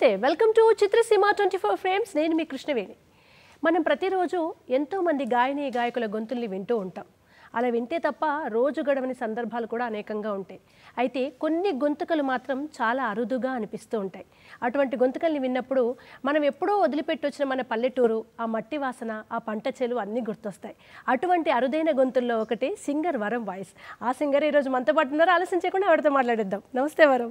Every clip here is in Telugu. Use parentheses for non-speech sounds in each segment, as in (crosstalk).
నమస్తే welcome to Chitraseema twenty four frames నేను మీ కృష్ణవేణి మనం ప్రతిరోజు ఎంతోమంది గాయని గాయకుల గొంతుల్ని వింటూ ఉంటాం అలా వింటే తప్ప రోజు గడవని సందర్భాలు కూడా అనేకంగా ఉంటాయి అయితే కొన్ని గొంతుకలు మాత్రం చాలా అరుదుగా అనిపిస్తూ ఉంటాయి అటువంటి గొంతుకల్ని విన్నప్పుడు మనం ఎప్పుడో వదిలిపెట్టి వచ్చిన మన పల్లెటూరు ఆ మట్టి వాసన ఆ పంట చెలు అన్నీ గుర్తొస్తాయి అటువంటి అరుదైన గొంతుల్లో ఒకటి సింగర్ వరం వాయిస్ ఆ సింగర్ ఈరోజు మనతో పాటు ఉన్నారు ఆలోచించకుండా ఎవరితో మాట్లాడేద్దాం నమస్తే వరం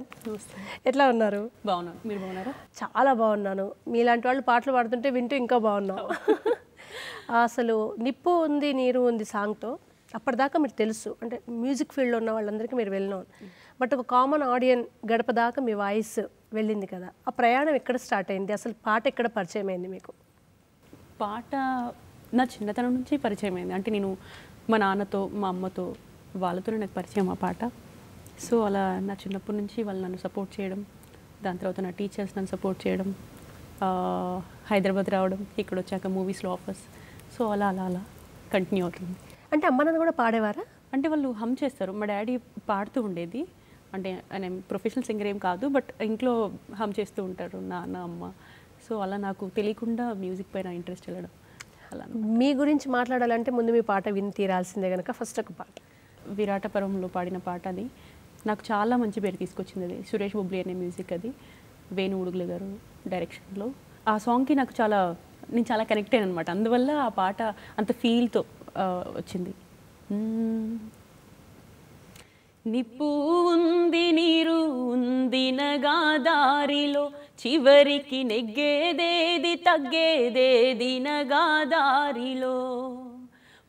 ఎట్లా ఉన్నారు బాగున్నాను మీరు బాగున్నారు చాలా బాగున్నాను మీలాంటి వాళ్ళు పాటలు పాడుతుంటే వింటూ ఇంకా బాగున్నాం (laughs) అసలు నిప్పు ఉంది నీరు ఉంది సాంగ్తో అప్పటిదాకా మీరు తెలుసు అంటే మ్యూజిక్ ఫీల్డ్లో ఉన్న వాళ్ళందరికీ మీరు వెళ్ళినాం బట్ ఒక కామన్ ఆడియన్ గడప దాకా మీ వాయిస్ వెళ్ళింది కదా ఆ ప్రయాణం ఎక్కడ స్టార్ట్ అయింది అసలు పాట ఎక్కడ పరిచయం అయింది మీకు పాట నా చిన్నతనం నుంచి పరిచయం అయింది అంటే నేను మా నాన్నతో మా అమ్మతో వాళ్ళతోనే నాకు పరిచయం ఆ పాట సో అలా నా చిన్నప్పటి నుంచి వాళ్ళు నన్ను సపోర్ట్ చేయడం దాని తర్వాత నా టీచర్స్ నన్ను సపోర్ట్ చేయడం హైదరాబాద్ రావడం ఇక్కడ వచ్చాక మూవీస్లో ఆఫర్స్ సో అలా అలా అలా కంటిన్యూ అవుతుంది అంటే అమ్మ నాన్న కూడా పాడేవారా అంటే వాళ్ళు హమ్ చేస్తారు మా డాడీ పాడుతూ ఉండేది అంటే ఆయన ప్రొఫెషనల్ సింగర్ ఏం కాదు బట్ ఇంట్లో హమ్ చేస్తూ ఉంటారు నాన్న అమ్మ సో అలా నాకు తెలియకుండా మ్యూజిక్ పైన ఇంట్రెస్ట్ వెళ్ళడం అలా మీ గురించి మాట్లాడాలంటే ముందు మీ పాట విని తీరాల్సిందే కనుక ఫస్ట్ ఒక పాట విరాటపరంలో పాడిన పాట అది నాకు చాలా మంచి పేరు తీసుకొచ్చింది అది సురేష్ బొబ్లీ అనే మ్యూజిక్ అది వేణు ఉడుగుల గారు డైరెక్షన్లో ఆ సాంగ్కి నాకు చాలా నేను చాలా కనెక్ట్ అయ్యాను అనమాట అందువల్ల ఆ పాట అంత ఫీల్తో వచ్చింది నిప్పు ఉంది నీరు ఉంది దారిలో చివరికి నెగ్గేదేది తగ్గేదేది నగాదారిలో దారిలో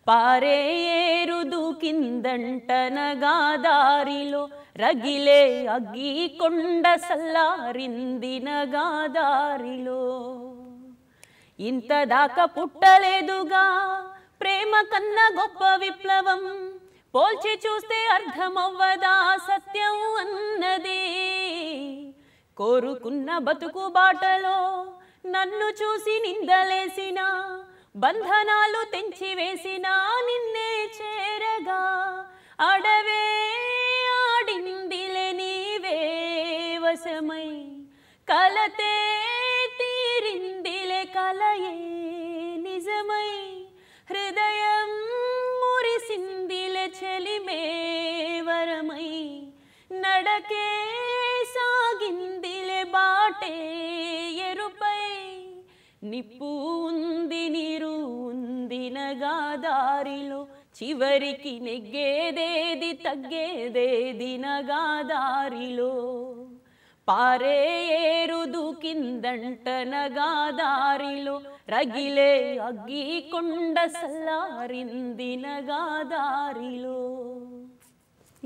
పారే ఏరుదు కిందంటనగా దారిలో రగిలే అగ్గి కొండ సల్లారింది దారిలో ఇంత దాకా పుట్టలేదుగా ప్రేమ కన్నా గొప్ప విప్లవం పోల్చి చూస్తే అర్థమవ్వదా సత్యం అన్నది కోరుకున్న బతుకు బాటలో నన్ను చూసి నిందలేసిన బంధనాలు వేసిన నిన్నే చేరగా అడవే ఆడిందిలే నీవే వశమై కలతే వెంటకే సాగిందిలే బాటే ఎరుపై నిప్పు ఉంది నీరు ఉందినగా దారిలో చివరికి నెగ్గేదేది తగ్గేదేది నగా దారిలో పారే ఏరుదు కిందంట నగా దారిలో రగిలే అగ్గి కొండ సల్లారింది నగా దారిలో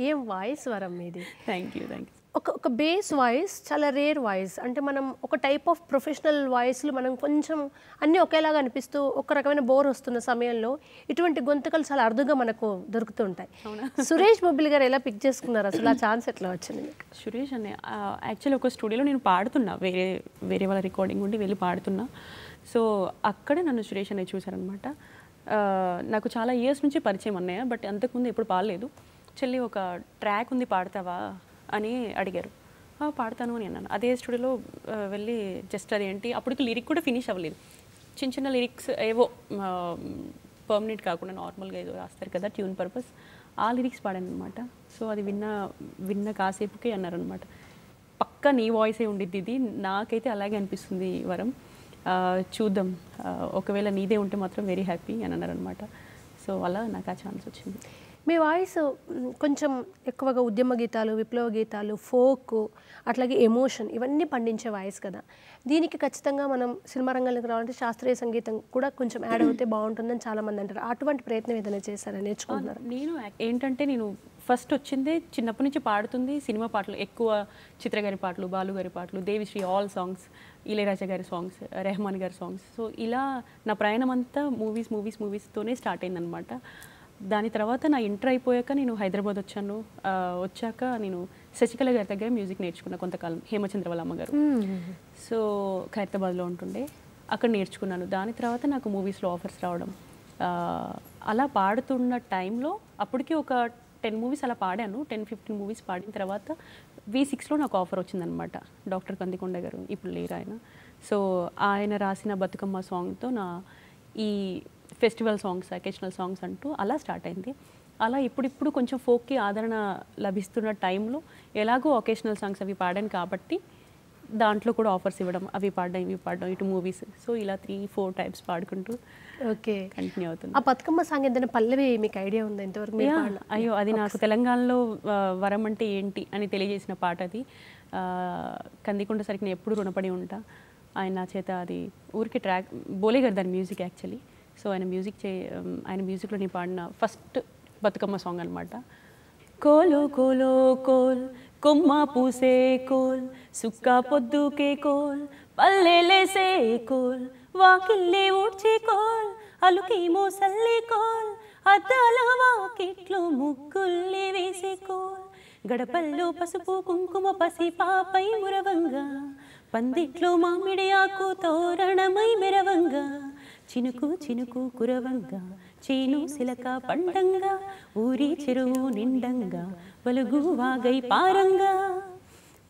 ఏం వాయిస్ వరం మీది థ్యాంక్ యూ థ్యాంక్ యూ ఒక ఒక బేస్ వాయిస్ చాలా రేర్ వాయిస్ అంటే మనం ఒక టైప్ ఆఫ్ ప్రొఫెషనల్ వాయిస్లు మనం కొంచెం అన్నీ ఒకేలాగా అనిపిస్తూ ఒక రకమైన బోర్ వస్తున్న సమయంలో ఇటువంటి గొంతుకలు చాలా అరుదుగా మనకు దొరుకుతుంటాయి (laughs) సురేష్ బొబ్బిలి గారు ఎలా పిక్ చేసుకున్నారు అసలు ఆ ఛాన్స్ ఎట్లా వచ్చింది సురేష్ అని యాక్చువల్లీ ఒక స్టూడియోలో నేను పాడుతున్నా వేరే వేరే వాళ్ళ రికార్డింగ్ ఉండి వెళ్ళి పాడుతున్నా సో అక్కడే నన్ను సురేష్ అనే చూశారనమాట నాకు చాలా ఇయర్స్ నుంచి పరిచయం అన్నాయా బట్ అంతకుముందు ఎప్పుడు పాడలేదు చెల్లి ఒక ట్రాక్ ఉంది పాడతావా అని అడిగారు పాడతాను అని అన్నాను అదే స్టూడియోలో వెళ్ళి జస్ట్ అదేంటి అప్పటికి లిరిక్ కూడా ఫినిష్ అవ్వలేదు చిన్న చిన్న లిరిక్స్ ఏవో పర్మనెంట్ కాకుండా నార్మల్గా ఏదో రాస్తారు కదా ట్యూన్ పర్పస్ ఆ లిరిక్స్ పాడాను అనమాట సో అది విన్న విన్న కాసేపుకే అన్నారనమాట పక్క నీ వాయిసే ఉండిద్ది ఇది నాకైతే అలాగే అనిపిస్తుంది వరం చూద్దాం ఒకవేళ నీదే ఉంటే మాత్రం వెరీ హ్యాపీ అని అన్నారనమాట సో అలా నాకు ఆ ఛాన్స్ వచ్చింది మీ వాయిస్ కొంచెం ఎక్కువగా ఉద్యమ గీతాలు విప్లవ గీతాలు ఫోక్ అట్లాగే ఎమోషన్ ఇవన్నీ పండించే వాయిస్ కదా దీనికి ఖచ్చితంగా మనం సినిమా రంగంలోకి రావాలంటే శాస్త్రీయ సంగీతం కూడా కొంచెం యాడ్ అవుతే బాగుంటుందని చాలామంది అంటారు అటువంటి ప్రయత్నం ఏదైనా చేశారని నేర్చుకున్నారు నేను ఏంటంటే నేను ఫస్ట్ వచ్చిందే చిన్నప్పటి నుంచి పాడుతుంది సినిమా పాటలు ఎక్కువ చిత్రగారి పాటలు బాలు గారి పాటలు దేవిశ్రీ ఆల్ సాంగ్స్ ఇళయరాజా గారి సాంగ్స్ రెహమాన్ గారి సాంగ్స్ సో ఇలా నా ప్రయాణం అంతా మూవీస్ మూవీస్ మూవీస్తోనే స్టార్ట్ అయిందనమాట దాని తర్వాత నా ఇంటర్ అయిపోయాక నేను హైదరాబాద్ వచ్చాను వచ్చాక నేను శశికళ గారి దగ్గర మ్యూజిక్ నేర్చుకున్నా కొంతకాలం వాళ్ళ గారు సో ఖైరతాబాద్లో ఉంటుండే అక్కడ నేర్చుకున్నాను దాని తర్వాత నాకు మూవీస్లో ఆఫర్స్ రావడం అలా పాడుతున్న టైంలో అప్పటికి ఒక టెన్ మూవీస్ అలా పాడాను టెన్ ఫిఫ్టీన్ మూవీస్ పాడిన తర్వాత వి సిక్స్లో నాకు ఆఫర్ వచ్చిందనమాట డాక్టర్ కందికొండ గారు ఇప్పుడు లేరు ఆయన సో ఆయన రాసిన బతుకమ్మ సాంగ్తో నా ఈ ఫెస్టివల్ సాంగ్స్ అకేషనల్ సాంగ్స్ అంటూ అలా స్టార్ట్ అయింది అలా ఇప్పుడిప్పుడు కొంచెం ఫోక్కి ఆదరణ లభిస్తున్న టైంలో ఎలాగో ఒకేషనల్ సాంగ్స్ అవి పాడాను కాబట్టి దాంట్లో కూడా ఆఫర్స్ ఇవ్వడం అవి పాడడం ఇవి పాడడం ఇటు మూవీస్ సో ఇలా త్రీ ఫోర్ టైప్స్ పాడుకుంటూ ఓకే కంటిన్యూ అవుతుంది ఆ బతుకమ్మ సాంగ్ ఏదైనా పల్లవి మీకు ఐడియా ఉంది ఇంతవరకు అయ్యో అది నాకు తెలంగాణలో వరం అంటే ఏంటి అని తెలియజేసిన పాట అది కందికొండ సరికి నేను ఎప్పుడు రుణపడి ఉంటా ఆయన నా చేత అది ఊరికి ట్రాక్ బోలేగారు దాని మ్యూజిక్ యాక్చువల్లీ సో ఆయన మ్యూజిక్ చే ఆయన మ్యూజిక్లో నేను పాడిన ఫస్ట్ బతుకమ్మ సాంగ్ అనమాట కోలు కోలో కోల్ కొమ్మ పూసే కోల్ సుక్క పొద్దుకే కోల్ పల్లెలేసే కోల్ వాకిల్లే ఊడ్చే కోల్ అలుకి మోసల్లి కోల్ అద్దాల వాకిట్లు ముగ్గుల్లే వేసే కోల్ గడపల్లో పసుపు కుంకుమ పసి పాపై మురవంగా పందిట్లో మామిడి ఆకు తోరణమై మెరవంగా చినుకు చినుకు కురవంగా చేను సిలక పండంగా ఊరి చెరువు నిండంగా వలుగు వాగై పారంగా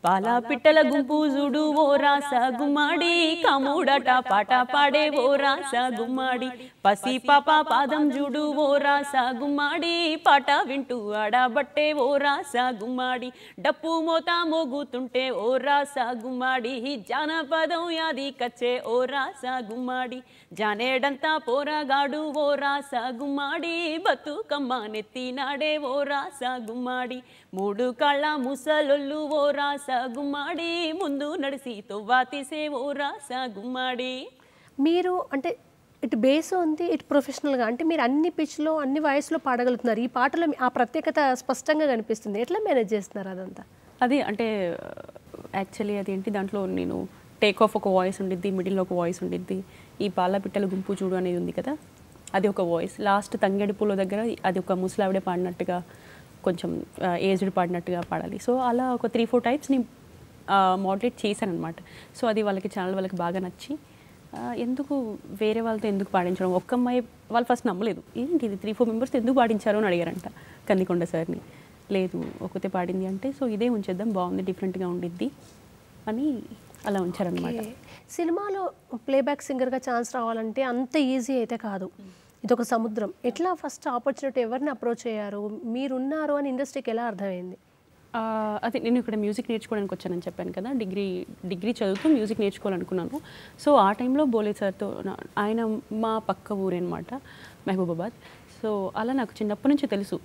పాలా పిట్టల గుంపు జుడు ఓ రాస గుమ్మాడి కముడట పాట పాడే ఓ రాస గుమ్మాడి పసి పాప పాదం జూడు ఓ రాసా గుమ్మాడి పాట వింటూ ఆడబట్టే ఓ రాసా గుమ్మాడి డప్పు మోత మోగుతుంటే ఓ రాసా గుమ్మాడి జానపదం యాది కచ్చే ఓ రాసా గుమ్మాడి జానేడంతా పోరాగాడు ఓ రాసా గుమ్మాడి బతుకమ్మ నెత్తినాడే ఓ రాసా గుమ్మాడి మూడు కళ్ళ ముసలొల్లు ఓ రాసా గుమ్మాడి ముందు నడిసి తువ్వా తీసే ఓ రాసా గుమ్మాడి మీరు అంటే ఇటు బేస్ ఉంది ఇటు ప్రొఫెషనల్గా అంటే మీరు అన్ని పిచ్లో అన్ని వాయిస్లో పాడగలుగుతున్నారు ఈ పాటలో ఆ ప్రత్యేకత స్పష్టంగా కనిపిస్తుంది ఎట్లా మేనేజ్ చేస్తున్నారు అదంతా అది అంటే యాక్చువల్లీ అది ఏంటి దాంట్లో నేను టేక్ ఆఫ్ ఒక వాయిస్ ఉండిద్ది మిడిల్లో ఒక వాయిస్ ఉండిద్ది ఈ పాలపిట్టల గుంపు చూడు అనేది ఉంది కదా అది ఒక వాయిస్ లాస్ట్ తంగేడి పూల దగ్గర అది ఒక ముసలావిడే పాడినట్టుగా కొంచెం ఏజ్డ్ పాడినట్టుగా పాడాలి సో అలా ఒక త్రీ ఫోర్ టైప్స్ నేను మోడరేట్ చేశాను అనమాట సో అది వాళ్ళకి ఛానల్ వాళ్ళకి బాగా నచ్చి ఎందుకు వేరే వాళ్ళతో ఎందుకు పాడించడం ఒక్క అమ్మాయి వాళ్ళు ఫస్ట్ నమ్మలేదు ఏంటి ఇది త్రీ ఫోర్ మెంబర్స్ ఎందుకు పాడించారు అని అడిగారంట కందికొండ సార్ని లేదు ఒకతే పాడింది అంటే సో ఇదే ఉంచేద్దాం బాగుంది డిఫరెంట్గా ఉండిద్ది అని అలా ఉంచారనమాట సినిమాలో ప్లేబ్యాక్ సింగర్గా ఛాన్స్ రావాలంటే అంత ఈజీ అయితే కాదు ఇదొక సముద్రం ఎట్లా ఫస్ట్ ఆపర్చునిటీ ఎవరిని అప్రోచ్ అయ్యారు మీరున్నారు అని ఇండస్ట్రీకి ఎలా అర్థమైంది అదే నేను ఇక్కడ మ్యూజిక్ నేర్చుకోవడానికి వచ్చానని చెప్పాను కదా డిగ్రీ డిగ్రీ చదువుతూ మ్యూజిక్ నేర్చుకోవాలనుకున్నాను సో ఆ టైంలో బోలే సార్తో ఆయన మా పక్క అనమాట మహబూబాబాద్ సో అలా నాకు చిన్నప్పటి నుంచి తెలుసు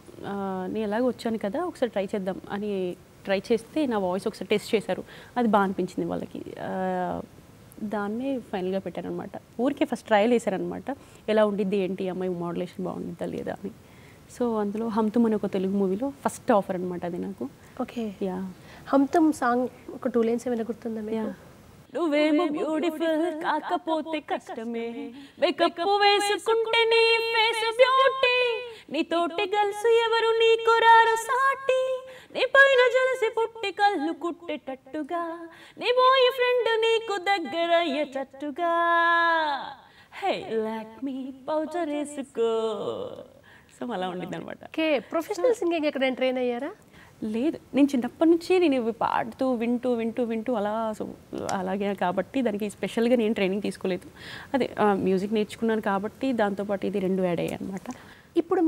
నేను ఎలాగో వచ్చాను కదా ఒకసారి ట్రై చేద్దాం అని ట్రై చేస్తే నా వాయిస్ ఒకసారి టెస్ట్ చేశారు అది బాగా అనిపించింది వాళ్ళకి దాన్నే ఫైనల్గా పెట్టారనమాట ఊరికే ఫస్ట్ ట్రయల్ వేశారనమాట ఎలా ఉండిద్ది ఏంటి అమ్మాయి మోడలేషన్ బాగుండిద్దా లేదా అని సో అందులో హమ్తుమ్ అనే ఒక తెలుగు మూవీలో ఫస్ట్ ఆఫర్ అనమాట అది నాకు ఓకే యా హమ్తుమ్ సాంగ్ ఒక టూ లైన్స్ ఏమైనా గుర్తుందా యా నువ్వేమో బ్యూటిఫుల్ కాకపోతే కష్టమే మేకప్ వేసుకుంటే నీ ఫేస్ బ్యూటీ నీ తోటి గర్ల్స్ ఎవరు నీ కొరారు సాటి నీ పైన జలసి పుట్టి కళ్ళు కుట్టేటట్టుగా నీ బాయ్ ఫ్రెండ్ నీకు దగ్గర అయ్యేటట్టుగా హే లాక్ మీ పౌచర్ వేసుకో సో అలా ఉండింది అనమాట ప్రొఫెషనల్ సింగింగ్ ఎక్కడ ట్రైన్ అయ్యారా లేదు నేను చిన్నప్పటి నుంచి నేను ఇవి పాడుతూ వింటూ వింటూ వింటూ అలా అలాగే కాబట్టి దానికి స్పెషల్గా నేను ట్రైనింగ్ తీసుకోలేదు అదే మ్యూజిక్ నేర్చుకున్నాను కాబట్టి దాంతోపాటు ఇది రెండు యాడ్ అయ్యాయి అనమాట ఇప్పుడు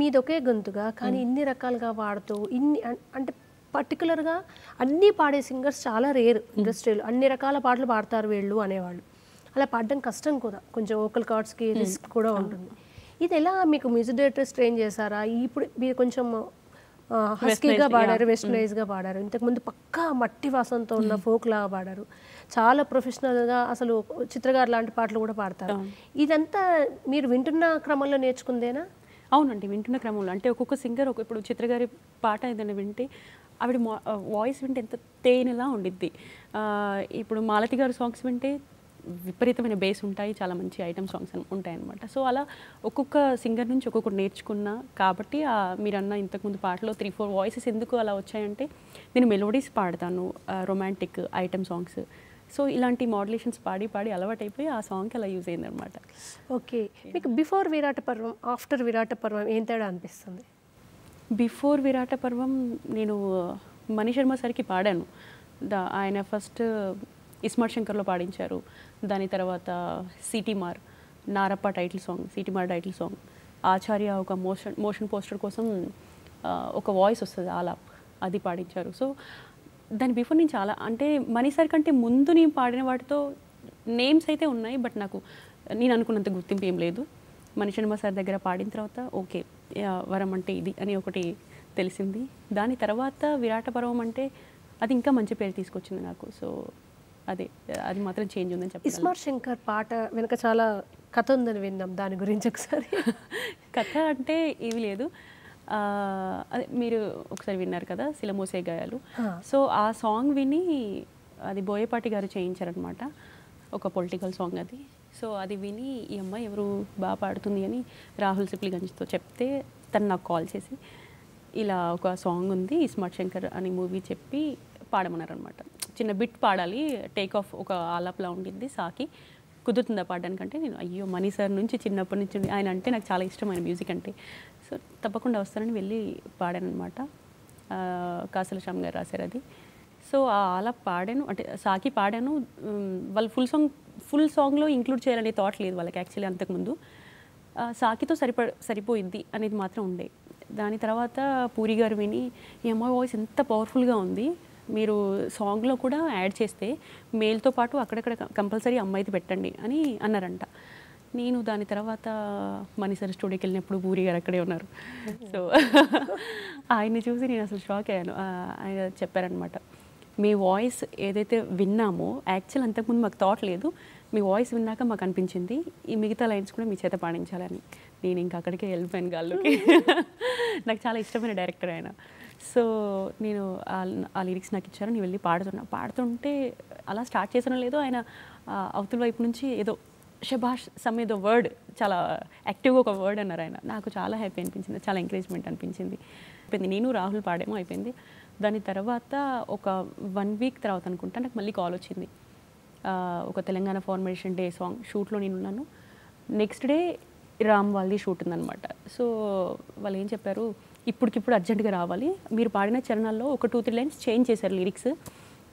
మీరు ఒకే గొంతుగా కానీ ఇన్ని రకాలుగా వాడుతూ ఇన్ని అంటే పర్టికులర్గా అన్నీ పాడే సింగర్స్ చాలా రేర్ ఇండస్ట్రీలో అన్ని రకాల పాటలు పాడతారు వీళ్ళు అనేవాళ్ళు అలా పాడడం కష్టం కూడా కొంచెం ఓకల్ కార్డ్స్కి రిస్క్ కూడా ఉంటుంది ఇది ఎలా మీకు మ్యూజిక్ డైరెక్టర్స్ ట్రైన్ చేశారా ఇప్పుడు మీరు కొంచెం హస్కీగా పాడారు వెస్టర్నైజ్గా mm. పాడారు ఇంతకుముందు పక్కా మట్టి వాసనతో ఉన్న ఫోక్ mm. లాగా పాడారు చాలా ప్రొఫెషనల్గా అసలు చిత్రగారు లాంటి పాటలు కూడా పాడతారు ఇదంతా మీరు వింటున్న క్రమంలో నేర్చుకుందేనా అవునండి వింటున్న క్రమంలో అంటే ఒక్కొక్క సింగర్ ఒక ఇప్పుడు చిత్రగారి పాట ఏదైనా వింటే ఆవిడ వాయిస్ వింటే ఎంత తేనెలా ఉండిద్ది ఇప్పుడు మాలతి గారు సాంగ్స్ వింటే విపరీతమైన బేస్ ఉంటాయి చాలా మంచి ఐటమ్ సాంగ్స్ ఉంటాయి అనమాట సో అలా ఒక్కొక్క సింగర్ నుంచి ఒక్కొక్కటి నేర్చుకున్నా కాబట్టి మీరు అన్న ఇంతకుముందు పాటలో త్రీ ఫోర్ వాయిసెస్ ఎందుకు అలా వచ్చాయంటే నేను మెలోడీస్ పాడతాను రొమాంటిక్ ఐటమ్ సాంగ్స్ సో ఇలాంటి మాడ్యులేషన్స్ పాడి పాడి అలవాటైపోయి ఆ సాంగ్కి అలా యూజ్ అయింది అనమాట ఓకే మీకు బిఫోర్ విరాట పర్వం ఆఫ్టర్ విరాట పర్వం ఏం తేడా అనిపిస్తుంది బిఫోర్ విరాట పర్వం నేను మణిశర్మ శర్మ పాడాను ద ఆయన ఫస్ట్ ఇస్మార్ట్ శంకర్లో పాడించారు దాని తర్వాత Seetimaarr Narappa title song Seetimaarr title song Acharya ఒక మోషన్ మోషన్ పోస్టర్ కోసం ఒక వాయిస్ వస్తుంది ఆలా అది పాడించారు సో దాని బిఫోర్ నేను చాలా అంటే మనీసారి కంటే ముందు నేను పాడిన వాటితో నేమ్స్ అయితే ఉన్నాయి బట్ నాకు నేను అనుకున్నంత గుర్తింపు ఏం లేదు శర్మ సార్ దగ్గర పాడిన తర్వాత ఓకే వరం అంటే ఇది అని ఒకటి తెలిసింది దాని తర్వాత విరాట పర్వం అంటే అది ఇంకా మంచి పేరు తీసుకొచ్చింది నాకు సో అదే అది మాత్రం చేంజ్ ఉందని చెప్పి ఇస్మార్ శంకర్ పాట వెనుక చాలా కథ ఉందని విన్నాం దాని గురించి ఒకసారి కథ అంటే ఏమీ లేదు అదే మీరు ఒకసారి విన్నారు కదా సిలమోసే గాయాలు సో ఆ సాంగ్ విని అది బోయపాటి గారు చేయించారనమాట ఒక పొలిటికల్ సాంగ్ అది సో అది విని ఈ అమ్మాయి ఎవరు బాగా పాడుతుంది అని రాహుల్ గంజ్తో చెప్తే తను నాకు కాల్ చేసి ఇలా ఒక సాంగ్ ఉంది స్మార్ట్ శంకర్ అనే మూవీ చెప్పి పాడమన్నారనమాట చిన్న బిట్ పాడాలి టేక్ ఆఫ్ ఒక ఆలాప్లా ఉండింది సాకి కుదురుతుందా పాడడానికంటే నేను అయ్యో మనీ సార్ నుంచి చిన్నప్పటి నుంచి ఆయన అంటే నాకు చాలా ఇష్టం ఆయన మ్యూజిక్ అంటే సో తప్పకుండా వస్తానని వెళ్ళి పాడాను అనమాట కాసల శ్యామ్ గారు రాశారు అది సో ఆ ఆలాప్ పాడాను అంటే సాకి పాడాను వాళ్ళు ఫుల్ సాంగ్ ఫుల్ సాంగ్లో ఇంక్లూడ్ చేయాలనే థాట్ లేదు వాళ్ళకి యాక్చువల్లీ అంతకుముందు సాకితో సరిప సరిపోయింది అనేది మాత్రం ఉండే దాని తర్వాత పూరి గారు విని ఈ అమ్మాయి వాయిస్ ఎంత పవర్ఫుల్గా ఉంది మీరు సాంగ్లో కూడా యాడ్ చేస్తే మేల్తో పాటు అక్కడక్కడ కంపల్సరీ అమ్మాయిది పెట్టండి అని అన్నారంట నేను దాని తర్వాత మణిసర్ స్టూడియోకి వెళ్ళినప్పుడు పూరి గారు అక్కడే ఉన్నారు సో ఆయన్ని చూసి నేను అసలు షాక్ అయ్యాను ఆయన చెప్పారనమాట మీ వాయిస్ ఏదైతే విన్నామో యాక్చువల్ అంతకుముందు మాకు థాట్ లేదు మీ వాయిస్ విన్నాక మాకు అనిపించింది ఈ మిగతా లైన్స్ కూడా మీ చేత పాడించాలని నేను ఇంకా అక్కడికే వెళ్ళిపోయాను గాల్లోకి నాకు చాలా ఇష్టమైన డైరెక్టర్ ఆయన సో నేను ఆ లిరిక్స్ నాకు ఇచ్చారు నేను వెళ్ళి పాడుతున్నా పాడుతుంటే అలా స్టార్ట్ చేసిన లేదో ఆయన అవతల వైపు నుంచి ఏదో షబాష్ సమ్ ఏదో వర్డ్ చాలా యాక్టివ్గా ఒక వర్డ్ అన్నారు ఆయన నాకు చాలా హ్యాపీ అనిపించింది చాలా ఎంకరేజ్మెంట్ అనిపించింది అయిపోయింది నేను రాహుల్ పాడేమో అయిపోయింది దాని తర్వాత ఒక వన్ వీక్ తర్వాత అనుకుంటా నాకు మళ్ళీ కాల్ వచ్చింది ఒక తెలంగాణ ఫార్మేషన్ డే సాంగ్ షూట్లో నేను ఉన్నాను నెక్స్ట్ డే రామ్ వాళ్ళది షూట్ ఉందనమాట సో వాళ్ళు ఏం చెప్పారు ఇప్పటికిప్పుడు అర్జెంటుగా రావాలి మీరు పాడిన చరణాల్లో ఒక టూ త్రీ లైన్స్ చేంజ్ చేశారు లిరిక్స్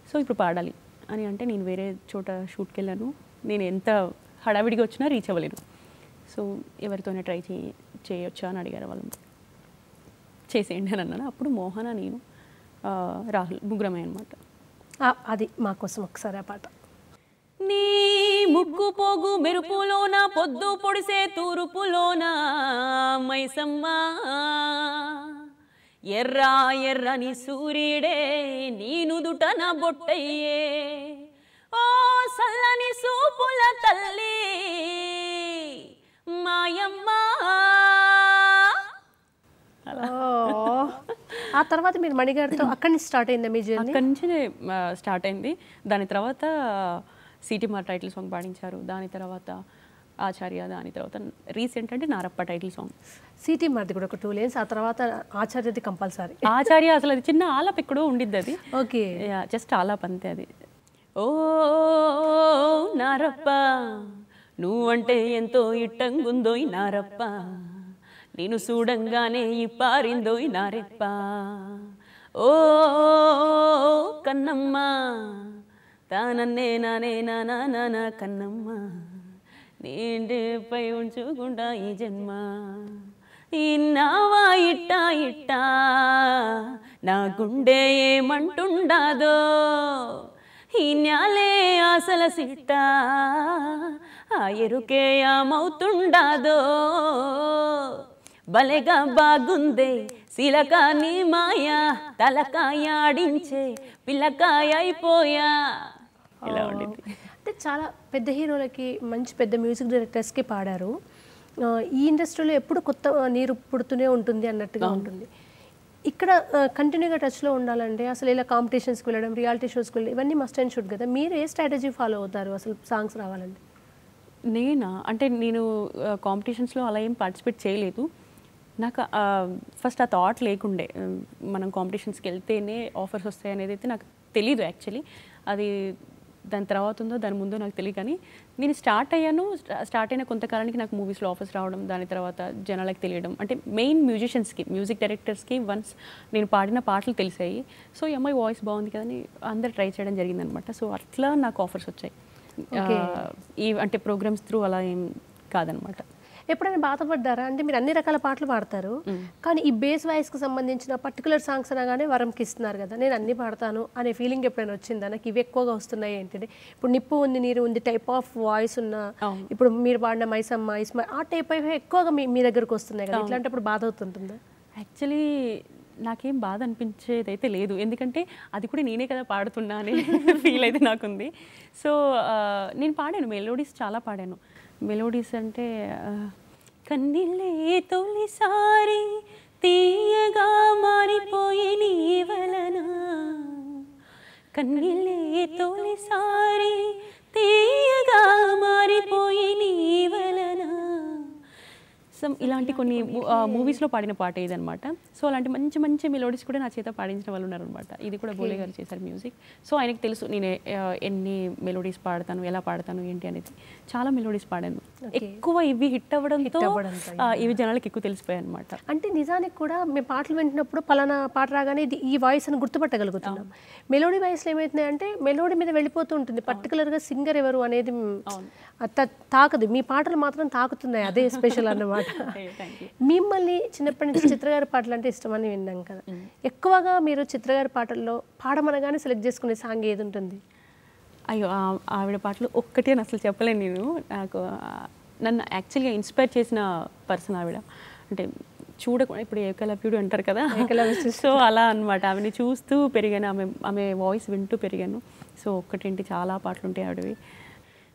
సో ఇప్పుడు పాడాలి అని అంటే నేను వేరే చోట షూట్కి వెళ్ళాను నేను ఎంత హడావిడిగా వచ్చినా రీచ్ అవ్వలేను సో ఎవరితోనే ట్రై చే చేయొచ్చా అని అడిగారు వాళ్ళు చేసేయండి అని అన్నాను అప్పుడు మోహన నేను రాహుల్ ముగ్గురమే అనమాట అది మాకోసం ఒకసారి ఆ పాట నీ ముక్కు పోగు మెరుపులోన పొద్దు పొడిసే తూరుపులోన మైసమ్మా ఎర్రా ఎర్రని సూర్యుడే నేను నా బొట్టయ్యే ఓ సల్లని సూపుల తల్లి ఆ తర్వాత మీరు మణిగారితో అక్కడి నుంచి స్టార్ట్ అయిందా మీ జర్నీ అక్కడి నుంచి స్టార్ట్ అయింది దాని తర్వాత సిటీమార్ టైటిల్ సాంగ్ పాడించారు దాని తర్వాత ఆచార్య దాని తర్వాత రీసెంట్ అంటే నారప్ప టైటిల్ సాంగ్ సిటీ మార్ది కూడా ఒక టూ లేన్స్ ఆ తర్వాత ఆచార్యది కంపల్సరీ ఆచార్య అసలు అది చిన్న ఆలప్ ఎక్కడో ఉండిద్ది అది ఓకే జస్ట్ ఆలప్ అంతే అది ఓ నారప్ప నువ్వంటే ఎంతో ఇట్టంగుందో నారప్ప నేను చూడంగానే ఈ పారిందో నారెప్ప ఓ కన్నమ్మా తానన్నే నానే నానా నానా కన్నమ్మ నీండేపై ఉంచుకుండా ఈ జన్మ ఇన్నావా ఇట్టా ఇట్టా నా గుండె ఏమంటుండాదో ఈన్యాలే ఆశల సిట్ట ఆ ఎరుకే ఆమవుతుండాదో బలెగా బాగుందే శిలక నీ మాయా తలకాయ ఆడించే పిల్లకాయ అయిపోయా ఇలా ఉండింది అంటే చాలా పెద్ద హీరోలకి మంచి పెద్ద మ్యూజిక్ డైరెక్టర్స్కి పాడారు ఈ ఇండస్ట్రీలో ఎప్పుడు కొత్త నీరు పుడుతూనే ఉంటుంది అన్నట్టుగా ఉంటుంది ఇక్కడ కంటిన్యూగా టచ్లో ఉండాలంటే అసలు ఇలా కాంపిటీషన్స్కి వెళ్ళడం రియాలిటీ షోస్కి వెళ్ళడం ఇవన్నీ మస్ట్ అండ్ షుడ్ కదా మీరు ఏ స్ట్రాటజీ ఫాలో అవుతారు అసలు సాంగ్స్ రావాలంటే నేనా అంటే నేను కాంపిటీషన్స్లో అలా ఏం పార్టిసిపేట్ చేయలేదు నాకు ఫస్ట్ ఆ థాట్ లేకుండే మనం కాంపిటీషన్స్కి వెళ్తేనే ఆఫర్స్ వస్తాయి అనేది అయితే నాకు తెలీదు యాక్చువల్లీ అది దాని తర్వాత ఉందో దాని ముందో నాకు తెలియదు కానీ నేను స్టార్ట్ అయ్యాను స్టార్ట్ అయిన కొంతకాలానికి నాకు మూవీస్లో ఆఫర్స్ రావడం దాని తర్వాత జనాలకు తెలియడం అంటే మెయిన్ మ్యూజిషియన్స్కి మ్యూజిక్ డైరెక్టర్స్కి వన్స్ నేను పాడిన పాటలు తెలిసాయి సో ఈ అమ్మాయి వాయిస్ బాగుంది కదని అందరు ట్రై చేయడం జరిగిందనమాట సో అట్లా నాకు ఆఫర్స్ వచ్చాయి ఈ అంటే ప్రోగ్రామ్స్ త్రూ అలా ఏం కాదనమాట ఎప్పుడైనా బాధపడ్డారా అంటే మీరు అన్ని రకాల పాటలు పాడతారు కానీ ఈ బేస్ వాయిస్కి సంబంధించిన పర్టికులర్ సాంగ్స్ అనగానే వరంకి ఇస్తున్నారు కదా నేను అన్ని పాడతాను అనే ఫీలింగ్ ఎప్పుడైనా వచ్చిందా నాకు ఇవి ఎక్కువగా వస్తున్నాయి ఏంటంటే ఇప్పుడు నిప్పు ఉంది నీరు ఉంది టైప్ ఆఫ్ వాయిస్ ఉన్న ఇప్పుడు మీరు పాడిన మైసమ్మ ఇస్మ ఆ టైప్ ఆఫ్ ఎక్కువగా మీ మీ దగ్గరకు వస్తున్నాయి కదా ఇట్లాంటి అప్పుడు బాధ అవుతుంటుందా యాక్చువల్లీ నాకేం బాధ అనిపించేది అయితే లేదు ఎందుకంటే అది కూడా నేనే కదా పాడుతున్నా అనే ఫీల్ (laughs) అయితే నాకుంది సో నేను పాడాను మెలోడీస్ చాలా పాడాను మెలోడీస్ అంటే కన్నీళ్ళే తొలిసారి తీయగా మారిపోయి నీ వలన కన్నీళ్ళే తొలిసారి తీయగా మారిపోయి నీ వలన రసం ఇలాంటి కొన్ని మూవీస్లో పాడిన పాట ఇదనమాట సో అలాంటి మంచి మంచి మెలోడీస్ కూడా నా చేత పాడించిన వాళ్ళు ఉన్నారనమాట ఇది కూడా బోలే గారు చేశారు మ్యూజిక్ సో ఆయనకు తెలుసు నేను ఎన్ని మెలోడీస్ పాడతాను ఎలా పాడతాను ఏంటి అనేది చాలా మెలోడీస్ పాడాను ఎక్కువ ఇవి హిట్ అవ్వడంతో ఇవి జనాలకు ఎక్కువ తెలిసిపోయాయి అనమాట అంటే నిజానికి కూడా మేము పాటలు వింటున్నప్పుడు పలానా పాట రాగానే ఇది ఈ వాయిస్ అని గుర్తుపట్టగలుగుతున్నాం మెలోడీ వాయిస్లో ఏమవుతున్నాయి అంటే మెలోడీ మీద వెళ్ళిపోతూ ఉంటుంది పర్టికులర్గా సింగర్ ఎవరు అనేది తాకదు మీ పాటలు మాత్రం తాకుతున్నాయి అదే స్పెషల్ అన్నమాట మిమ్మల్ని చిన్నప్పటి నుంచి చిత్రగారి పాటలు అంటే ఇష్టం అని విన్నాం కదా mm. ఎక్కువగా మీరు చిత్రగారి పాటల్లో పాడమనగానే సెలెక్ట్ చేసుకునే సాంగ్ ఏది ఉంటుంది అయ్యో ఆవిడ పాటలు ఒక్కటే అని అసలు చెప్పలేను నేను నాకు నన్ను యాక్చువల్గా ఇన్స్పైర్ చేసిన పర్సన్ ఆవిడ అంటే చూడకుండా ఇప్పుడు ఏకలవ్యుడు అంటారు కదా సో అలా అనమాట ఆమెని చూస్తూ పెరిగాను ఆమె ఆమె వాయిస్ వింటూ పెరిగాను సో ఒక్కటింటి చాలా పాటలు ఉంటాయి ఆవిడవి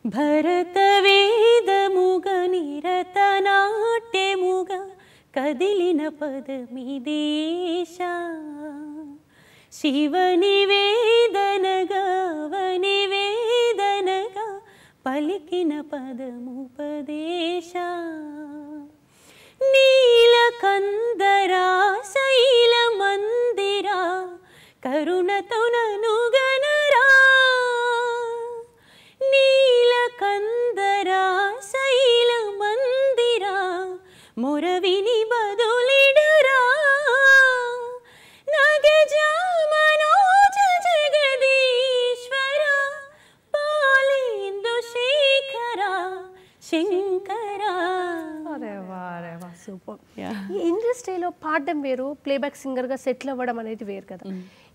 भरतवेदमुग निरतनाट्यमुग कदिलिनपदनिदेशा शिवनिवेदन ग वनि वेदनग पलकिनपदमुपदेशालकन्दरा शैल मन्दिरा करुण तु ननुगन సూపర్ ఈ ఇండస్ట్రీలో పాడడం వేరు ప్లేబ్యాక్ సింగర్గా సెటిల్ అవ్వడం అనేది వేరు కదా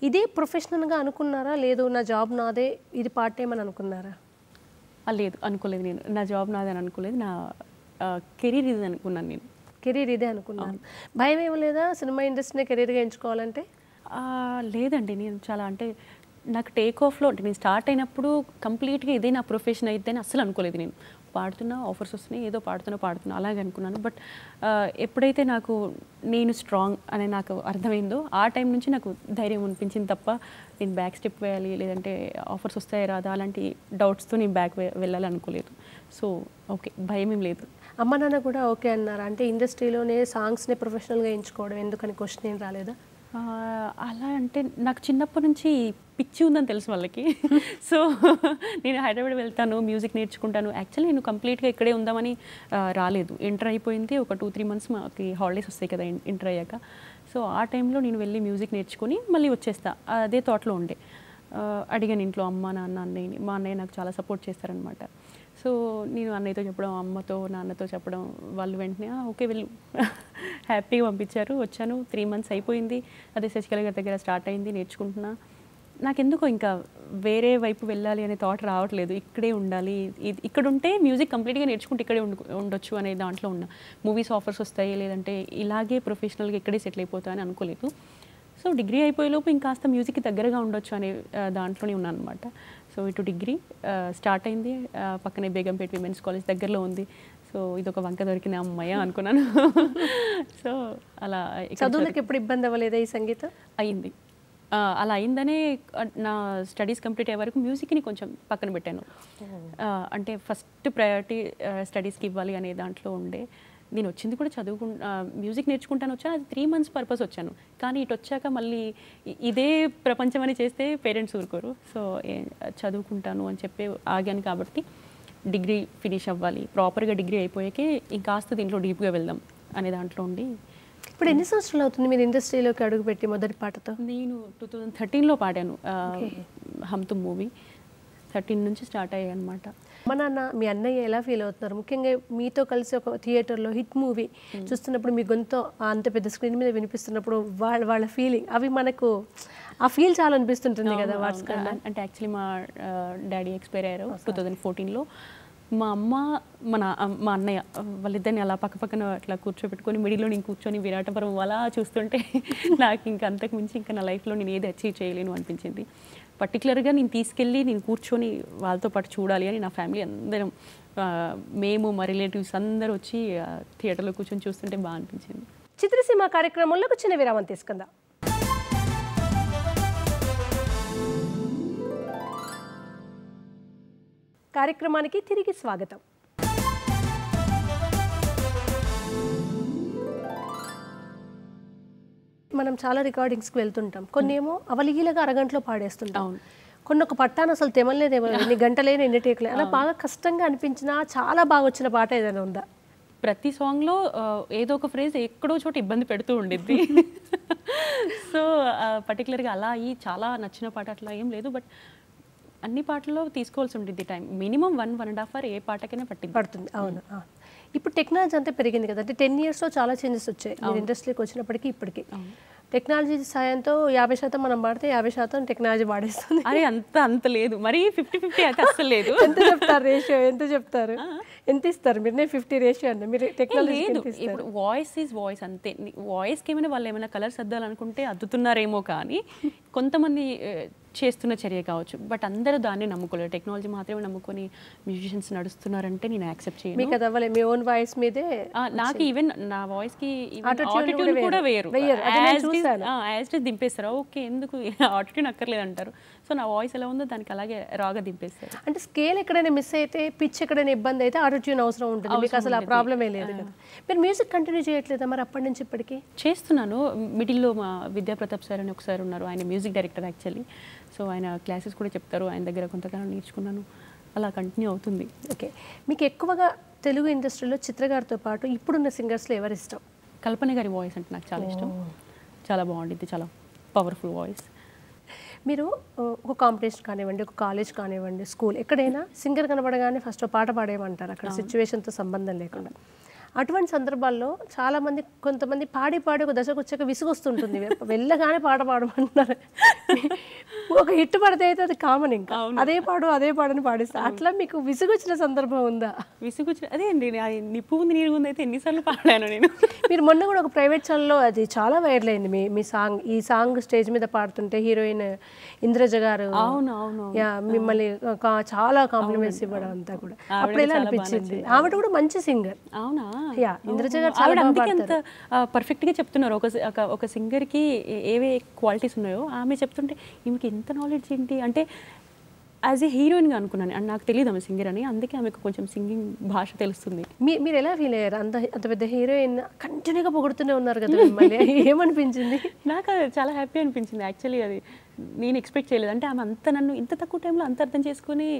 ఇదే ప్రొఫెషనల్గా అనుకున్నారా లేదు నా జాబ్ నాదే ఇది పార్ట్ టైం అని అనుకున్నారా లేదు అనుకోలేదు నేను నా జాబ్ నాదే అని అనుకోలేదు నా కెరీర్ ఇది అనుకున్నాను నేను కెరీర్ ఇదే అనుకున్నాను భయం ఏం లేదా సినిమా ఇండస్ట్రీనే కెరీర్గా ఎంచుకోవాలంటే లేదండి నేను చాలా అంటే నాకు టేక్ ఆఫ్లో అంటే నేను స్టార్ట్ అయినప్పుడు కంప్లీట్గా ఇదే నా ప్రొఫెషన్ అయితే అని అస్సలు అనుకోలేదు నేను పాడుతున్నా ఆఫర్స్ వస్తున్నాయి ఏదో పాడుతున్నా పాడుతున్నా అలాగే అనుకున్నాను బట్ ఎప్పుడైతే నాకు నేను స్ట్రాంగ్ అనే నాకు అర్థమైందో ఆ టైం నుంచి నాకు ధైర్యం అనిపించింది తప్ప నేను బ్యాక్ స్టెప్ వేయాలి లేదంటే ఆఫర్స్ వస్తాయి రాదా అలాంటి డౌట్స్తో నేను బ్యాక్ వెళ్ళాలనుకోలేదు సో ఓకే భయం ఏం లేదు అమ్మ నాన్న కూడా ఓకే అన్నారు అంటే ఇండస్ట్రీలోనే సాంగ్స్ని ప్రొఫెషనల్గా ఎంచుకోవడం ఎందుకని క్వశ్చన్ ఏం రాలేదా అలా అంటే నాకు చిన్నప్పటి నుంచి పిచ్చి ఉందని తెలుసు వాళ్ళకి (laughs) సో నేను హైదరాబాద్ వెళ్తాను మ్యూజిక్ నేర్చుకుంటాను యాక్చువల్లీ నేను కంప్లీట్గా ఇక్కడే ఉందామని రాలేదు ఎంటర్ అయిపోయింది ఒక టూ త్రీ మంత్స్ మాకు హాలిడేస్ వస్తాయి కదా ఎంటర్ అయ్యాక సో ఆ టైంలో నేను వెళ్ళి మ్యూజిక్ నేర్చుకుని మళ్ళీ వచ్చేస్తా అదే థాట్లో ఉండే అడిగాను ఇంట్లో అమ్మ నాన్న అన్నయ్య మా అన్నయ్య నాకు చాలా సపోర్ట్ చేస్తారనమాట సో నేను అన్నయ్యతో చెప్పడం అమ్మతో నాన్నతో చెప్పడం వాళ్ళు వెంటనే ఓకే వెళ్ళు హ్యాపీగా పంపించారు వచ్చాను త్రీ మంత్స్ అయిపోయింది అదే శశికళ గారి దగ్గర స్టార్ట్ అయింది నేర్చుకుంటున్నా నాకెందుకో ఇంకా వేరే వైపు వెళ్ళాలి అనే థాట్ రావట్లేదు ఇక్కడే ఉండాలి ఇది ఇక్కడ ఉంటే మ్యూజిక్ కంప్లీట్గా నేర్చుకుంటే ఇక్కడే ఉండొచ్చు అనే దాంట్లో ఉన్న మూవీస్ ఆఫర్స్ వస్తాయి లేదంటే ఇలాగే ప్రొఫెషనల్గా ఇక్కడే సెటిల్ అయిపోతా అని అనుకోలేదు సో డిగ్రీ అయిపోయే ఇంకా ఇంకాస్త మ్యూజిక్కి దగ్గరగా ఉండొచ్చు అనే దాంట్లోనే ఉన్నాను అనమాట సో ఇటు డిగ్రీ స్టార్ట్ అయింది పక్కనే బేగంపేట విమెన్స్ కాలేజ్ దగ్గరలో ఉంది సో ఇది ఒక వంక దొరికిన అమ్మాయ అనుకున్నాను (laughs) సో అలా చదువులకు ఎప్పుడు ఇబ్బంది అవ్వలేదా ఈ సంగీతం అయింది అలా అయిందనే నా స్టడీస్ కంప్లీట్ అయ్యే వరకు మ్యూజిక్ని కొంచెం పక్కన పెట్టాను అంటే ఫస్ట్ ప్రయారిటీ స్టడీస్కి ఇవ్వాలి అనే దాంట్లో ఉండే నేను వచ్చింది కూడా చదువుకు మ్యూజిక్ నేర్చుకుంటాను వచ్చాను అది త్రీ మంత్స్ పర్పస్ వచ్చాను కానీ ఇటు వచ్చాక మళ్ళీ ఇదే ప్రపంచం అని చేస్తే పేరెంట్స్ ఊరుకోరు సో చదువుకుంటాను అని చెప్పి ఆగాను కాబట్టి డిగ్రీ ఫినిష్ అవ్వాలి ప్రాపర్గా డిగ్రీ అయిపోయాకే ఇంకాస్త దీంట్లో డీప్గా వెళ్దాం అనే దాంట్లో ఉండి ఇప్పుడు ఎన్ని సంవత్సరాలు అవుతుంది మీరు ఇండస్ట్రీలోకి అడుగుపెట్టి మొదటి పాటతో నేను టూ థౌజండ్ థర్టీన్లో పాడాను హమ్తు మూవీ థర్టీన్ నుంచి స్టార్ట్ అయ్యాయి అనమాట మా నాన్న మీ అన్నయ్య ఎలా ఫీల్ అవుతున్నారు ముఖ్యంగా మీతో కలిసి ఒక థియేటర్లో హిట్ మూవీ చూస్తున్నప్పుడు మీ గొంతు అంత పెద్ద స్క్రీన్ మీద వినిపిస్తున్నప్పుడు వాళ్ళ వాళ్ళ ఫీలింగ్ అవి మనకు ఆ ఫీల్ చాలా అనిపిస్తుంటుంది కదా వాట్స్ అంటే యాక్చువల్లీ మా డాడీ ఎక్స్పైర్ అయ్యారు టూ థౌజండ్ ఫోర్టీన్లో మా అమ్మ మన మా అన్నయ్య వాళ్ళిద్దరిని అలా పక్క పక్కన అట్లా కూర్చోబెట్టుకొని మిడిలో నేను కూర్చొని విరాటపురం అలా చూస్తుంటే (laughs) నాకు ఇంకా అంతకు మించి ఇంకా నా లైఫ్లో నేను ఏది అచీవ్ చేయలేను అనిపించింది పర్టికులర్గా నేను తీసుకెళ్ళి నేను కూర్చొని వాళ్ళతో పాటు చూడాలి అని నా ఫ్యామిలీ అందరం మేము మా రిలేటివ్స్ అందరూ వచ్చి థియేటర్లో కూర్చొని చూస్తుంటే బాగా అనిపించింది చిత్రసీమ కార్యక్రమంలో ఒక చిన్న విరామం తీసుకుందాం కార్యక్రమానికి తిరిగి స్వాగతం మనం చాలా రికార్డింగ్స్కి వెళ్తుంటాం కొన్ని hmm. ఏమో అవలీలగా అరగంటలో పాడేస్తుంటాం కొన్ని ఒక పట్టాను అసలు తెమలేదేమో ఎన్ని గంటలైన ఎన్ని టేకలే అలా బాగా కష్టంగా అనిపించినా చాలా బాగా వచ్చిన పాట ఏదైనా ఉందా ప్రతి సాంగ్లో ఏదో ఒక ఫ్రేజ్ ఎక్కడో చోట ఇబ్బంది పెడుతూ ఉండిద్ది (laughs) సో పర్టికులర్గా అలా అయ్యి చాలా నచ్చిన పాట అట్లా ఏం లేదు బట్ అన్ని పాటల్లో తీసుకోవాల్సి ఉంటుంది time minimum one one and half hour ఏ పాటకైనా పట్టింది పడుతుంది అవును hmm. ఇప్పుడు టెక్నాలజీ అంతా పెరిగింది కదా అంటే టెన్ ఇయర్స్లో చాలా చేంజెస్ వచ్చాయి ఇండస్ట్రీకి వచ్చినప్పటికీ ఇప్పటికీ టెక్నాలజీ సాయంతో యాభై శాతం మనం వాడితే యాభై శాతం టెక్నాలజీ వాడేస్తుంది అరే అంత అంత లేదు మరి ఫిఫ్టీ ఫిఫ్టీ అయితే అసలు లేదు (laughs) ఎంత చెప్తారు రేషియో ఎంత చెప్తారు ఎంత ఇస్తారు మీరు నేను ఫిఫ్టీ రేషియో అండి మీరు టెక్నాలజీ లేదు ఇప్పుడు వాయిస్ ఈజ్ వాయిస్ అంతే వాయిస్కి ఏమైనా వాళ్ళు ఏమైనా కలర్స్ అద్దాలనుకుంటే అద్దుతున్నారేమో కానీ కొంతమంది చేస్తున్న చర్య కావచ్చు బట్ అందరూ దాన్ని నమ్ముకోలేరు టెక్నాలజీ మాత్రమే నమ్ముకొని మ్యూజిషియన్స్ నడుస్తున్నారంటే నేను యాక్సెప్ట్ చేయను ఓన్ వాయిస్ మీదే నాకు ఈవెన్ నా వాయిస్ కి కూడా వేయరు దింపేస్తారు ఓకే ఎందుకు ఆటోట్యూన్ (laughs) అక్కర్లేదు అంటారు సో నా వాయిస్ ఎలా ఉందో దానికి అలాగే రాగ దింపేస్తారు అంటే స్కేల్ ఎక్కడైనా మిస్ అయితే పిచ్ ఎక్కడైనా ఇబ్బంది అయితే ఆటోట్యూన్ అవసరం ఉంటుంది మీకు అసలు ఆ ఏ లేదు కదా మీరు మ్యూజిక్ కంటిన్యూ చేయట్లేదా మరి అప్పటి నుంచి ఇప్పటికీ చేస్తున్నాను మిడిల్లో మా విద్యాప్రతాప్ సార్ అని ఒకసారి ఉన్నారు ఆయన మ్యూజిక్ డైరెక్టర్ యాక్చువల్లీ సో ఆయన క్లాసెస్ కూడా చెప్తారు ఆయన దగ్గర కొంతకాలం నేర్చుకున్నాను అలా కంటిన్యూ అవుతుంది ఓకే మీకు ఎక్కువగా తెలుగు ఇండస్ట్రీలో చిత్రగారితో పాటు ఇప్పుడున్న సింగర్స్లో ఎవరు ఇష్టం కల్పన గారి వాయిస్ అంటే నాకు చాలా ఇష్టం చాలా బాగుంటుంది చాలా పవర్ఫుల్ వాయిస్ మీరు ఒక కాంపిటీషన్ కానివ్వండి ఒక కాలేజ్ కానివ్వండి స్కూల్ ఎక్కడైనా సింగర్ కనబడగానే ఫస్ట్ పాట పాడేయమంటారు అక్కడ సిచ్యువేషన్తో సంబంధం లేకుండా అటువంటి సందర్భాల్లో చాలామంది కొంతమంది పాడి పాడి ఒక దశకు వచ్చాక విసుగొస్తుంటుంది వెళ్ళగానే పాట పాడమంటున్నారు ఒక హిట్ పడితే అయితే అది కామన్ ఇంకా అదే పాడు అదే పాడని పాడిస్తా అట్లా మీకు విసుగొచ్చిన సందర్భం ఉందా విసుగొచ్చిన అదే అండి నిప్పు ఉంది నీరు ఉంది అయితే ఎన్నిసార్లు పాడాను నేను మీరు మొన్న కూడా ఒక ప్రైవేట్ ఛానల్లో అది చాలా వైరల్ అయింది మీ మీ సాంగ్ ఈ సాంగ్ స్టేజ్ మీద పాడుతుంటే హీరోయిన్ ఇంద్రజ గారు యా మిమ్మల్ని చాలా కాంప్లిమెంట్స్ ఇవ్వడం అంతా కూడా అప్పుడు ఎలా అనిపించింది ఆవిడ కూడా మంచి సింగర్ అవునా పర్ఫెక్ట్ గా అందుకే అంత చెప్తున్నారు ఒక ఒక కి ఏవే క్వాలిటీస్ ఉన్నాయో ఆమె చెప్తుంటే ఈమెకి ఎంత నాలెడ్జ్ ఏంటి అంటే యాజ్ ఏ హీరోయిన్గా అనుకున్నాను అండ్ నాకు తెలియదు ఆమె సింగర్ అని అందుకే ఆమెకు కొంచెం సింగింగ్ భాష తెలుస్తుంది మీరు ఎలా ఫీల్ అయ్యారు అంత అంత పెద్ద హీరోయిన్ కంటిన్యూగా పొగుడుతూనే ఉన్నారు కదా (laughs) ఏమనిపించింది నాకు చాలా హ్యాపీ అనిపించింది యాక్చువల్లీ అది నేను ఎక్స్పెక్ట్ చేయలేదు అంటే ఆమె అంత నన్ను ఇంత తక్కువ టైంలో అంత అర్థం చేసుకుని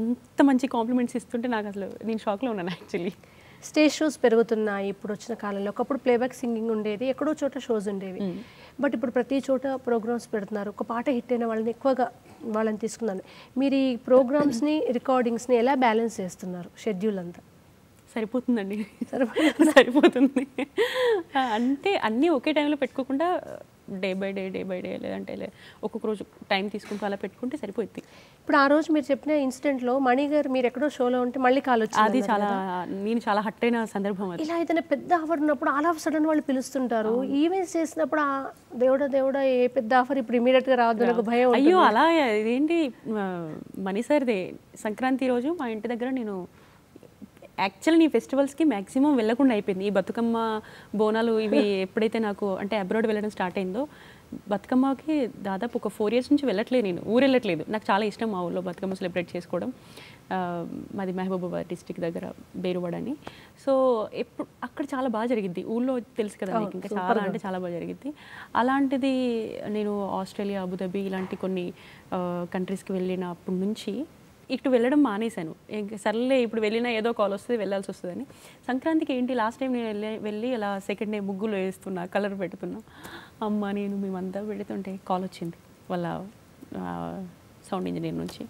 అంత మంచి కాంప్లిమెంట్స్ ఇస్తుంటే నాకు అసలు నేను షాక్లో ఉన్నాను యాక్చువల్లీ స్టేజ్ షోస్ పెరుగుతున్నాయి ఇప్పుడు వచ్చిన కాలంలో ఒకప్పుడు ప్లేబ్యాక్ సింగింగ్ ఉండేది ఎక్కడో చోట షోస్ ఉండేవి బట్ ఇప్పుడు ప్రతి చోట ప్రోగ్రామ్స్ పెడుతున్నారు ఒక పాట హిట్ అయిన వాళ్ళని ఎక్కువగా వాళ్ళని తీసుకున్నాను మీరు ఈ ప్రోగ్రామ్స్ని రికార్డింగ్స్ని ఎలా బ్యాలెన్స్ చేస్తున్నారు షెడ్యూల్ అంతా సరిపోతుందండి సరిపోతుంది అంటే అన్నీ ఒకే టైంలో పెట్టుకోకుండా day by day day by day లేదంటే ఒక్కొక్క రోజు టైం తీసుకుంటూ అలా పెట్టుకుంటే సరిపోయింది ఇప్పుడు ఆ రోజు మీరు చెప్పిన ఇన్సిడెంట్లో మణి గారు మీరు ఎక్కడో షోలో ఉంటే మళ్ళీ కాల్ వచ్చింది అది చాలా నేను చాలా హట్ అయిన సందర్భం ఇలా అయితే పెద్ద ఆఫర్ ఉన్నప్పుడు ఆల్ ఆఫ్ సడన్ వాళ్ళు పిలుస్తుంటారు ఈవెంట్స్ చేసినప్పుడు ఆ దేవుడా దేవుడా ఏ పెద్ద ఆఫర్ ఇప్పుడు ఇమీడియట్గా గా రావద్దు నాకు భయం అయ్యో అలా ఇదేంటి మణి సార్దే సంక్రాంతి రోజు మా ఇంటి దగ్గర నేను యాక్చువల్లీ ఫెస్టివల్స్ ఫెస్టివల్స్కి మ్యాక్సిమం వెళ్ళకుండా అయిపోయింది ఈ బతుకమ్మ బోనాలు ఇవి (laughs) ఎప్పుడైతే నాకు అంటే అబ్రాడ్ వెళ్ళడం స్టార్ట్ అయిందో బతుకమ్మకి దాదాపు ఒక ఫోర్ ఇయర్స్ నుంచి వెళ్ళట్లేదు నేను ఊరు వెళ్ళట్లేదు నాకు చాలా ఇష్టం మా ఊళ్ళో బతుకమ్మ సెలబ్రేట్ చేసుకోవడం మాది మహబూబాబాద్ డిస్టిక్ దగ్గర బేరువాడ అని సో ఎప్పుడు అక్కడ చాలా బాగా జరిగింది ఊళ్ళో తెలుసు కదా నాకు ఇంకా చాలా అంటే చాలా బాగా జరిగింది అలాంటిది నేను ఆస్ట్రేలియా అబుదాబి ఇలాంటి కొన్ని కంట్రీస్కి వెళ్ళినప్పటి నుంచి ఇటు వెళ్ళడం మానేశాను సర్లే ఇప్పుడు వెళ్ళినా ఏదో కాల్ వస్తుంది వెళ్ళాల్సి వస్తుందని సంక్రాంతికి ఏంటి లాస్ట్ టైం నేను వెళ్ళి వెళ్ళి ఇలా సెకండ్ డే ముగ్గులు వేస్తున్నా కలర్ పెడుతున్నా అమ్మ నేను మేమంతా పెడుతుంటే కాల్ వచ్చింది వాళ్ళ సౌండ్ ఇంజనీర్ నుంచి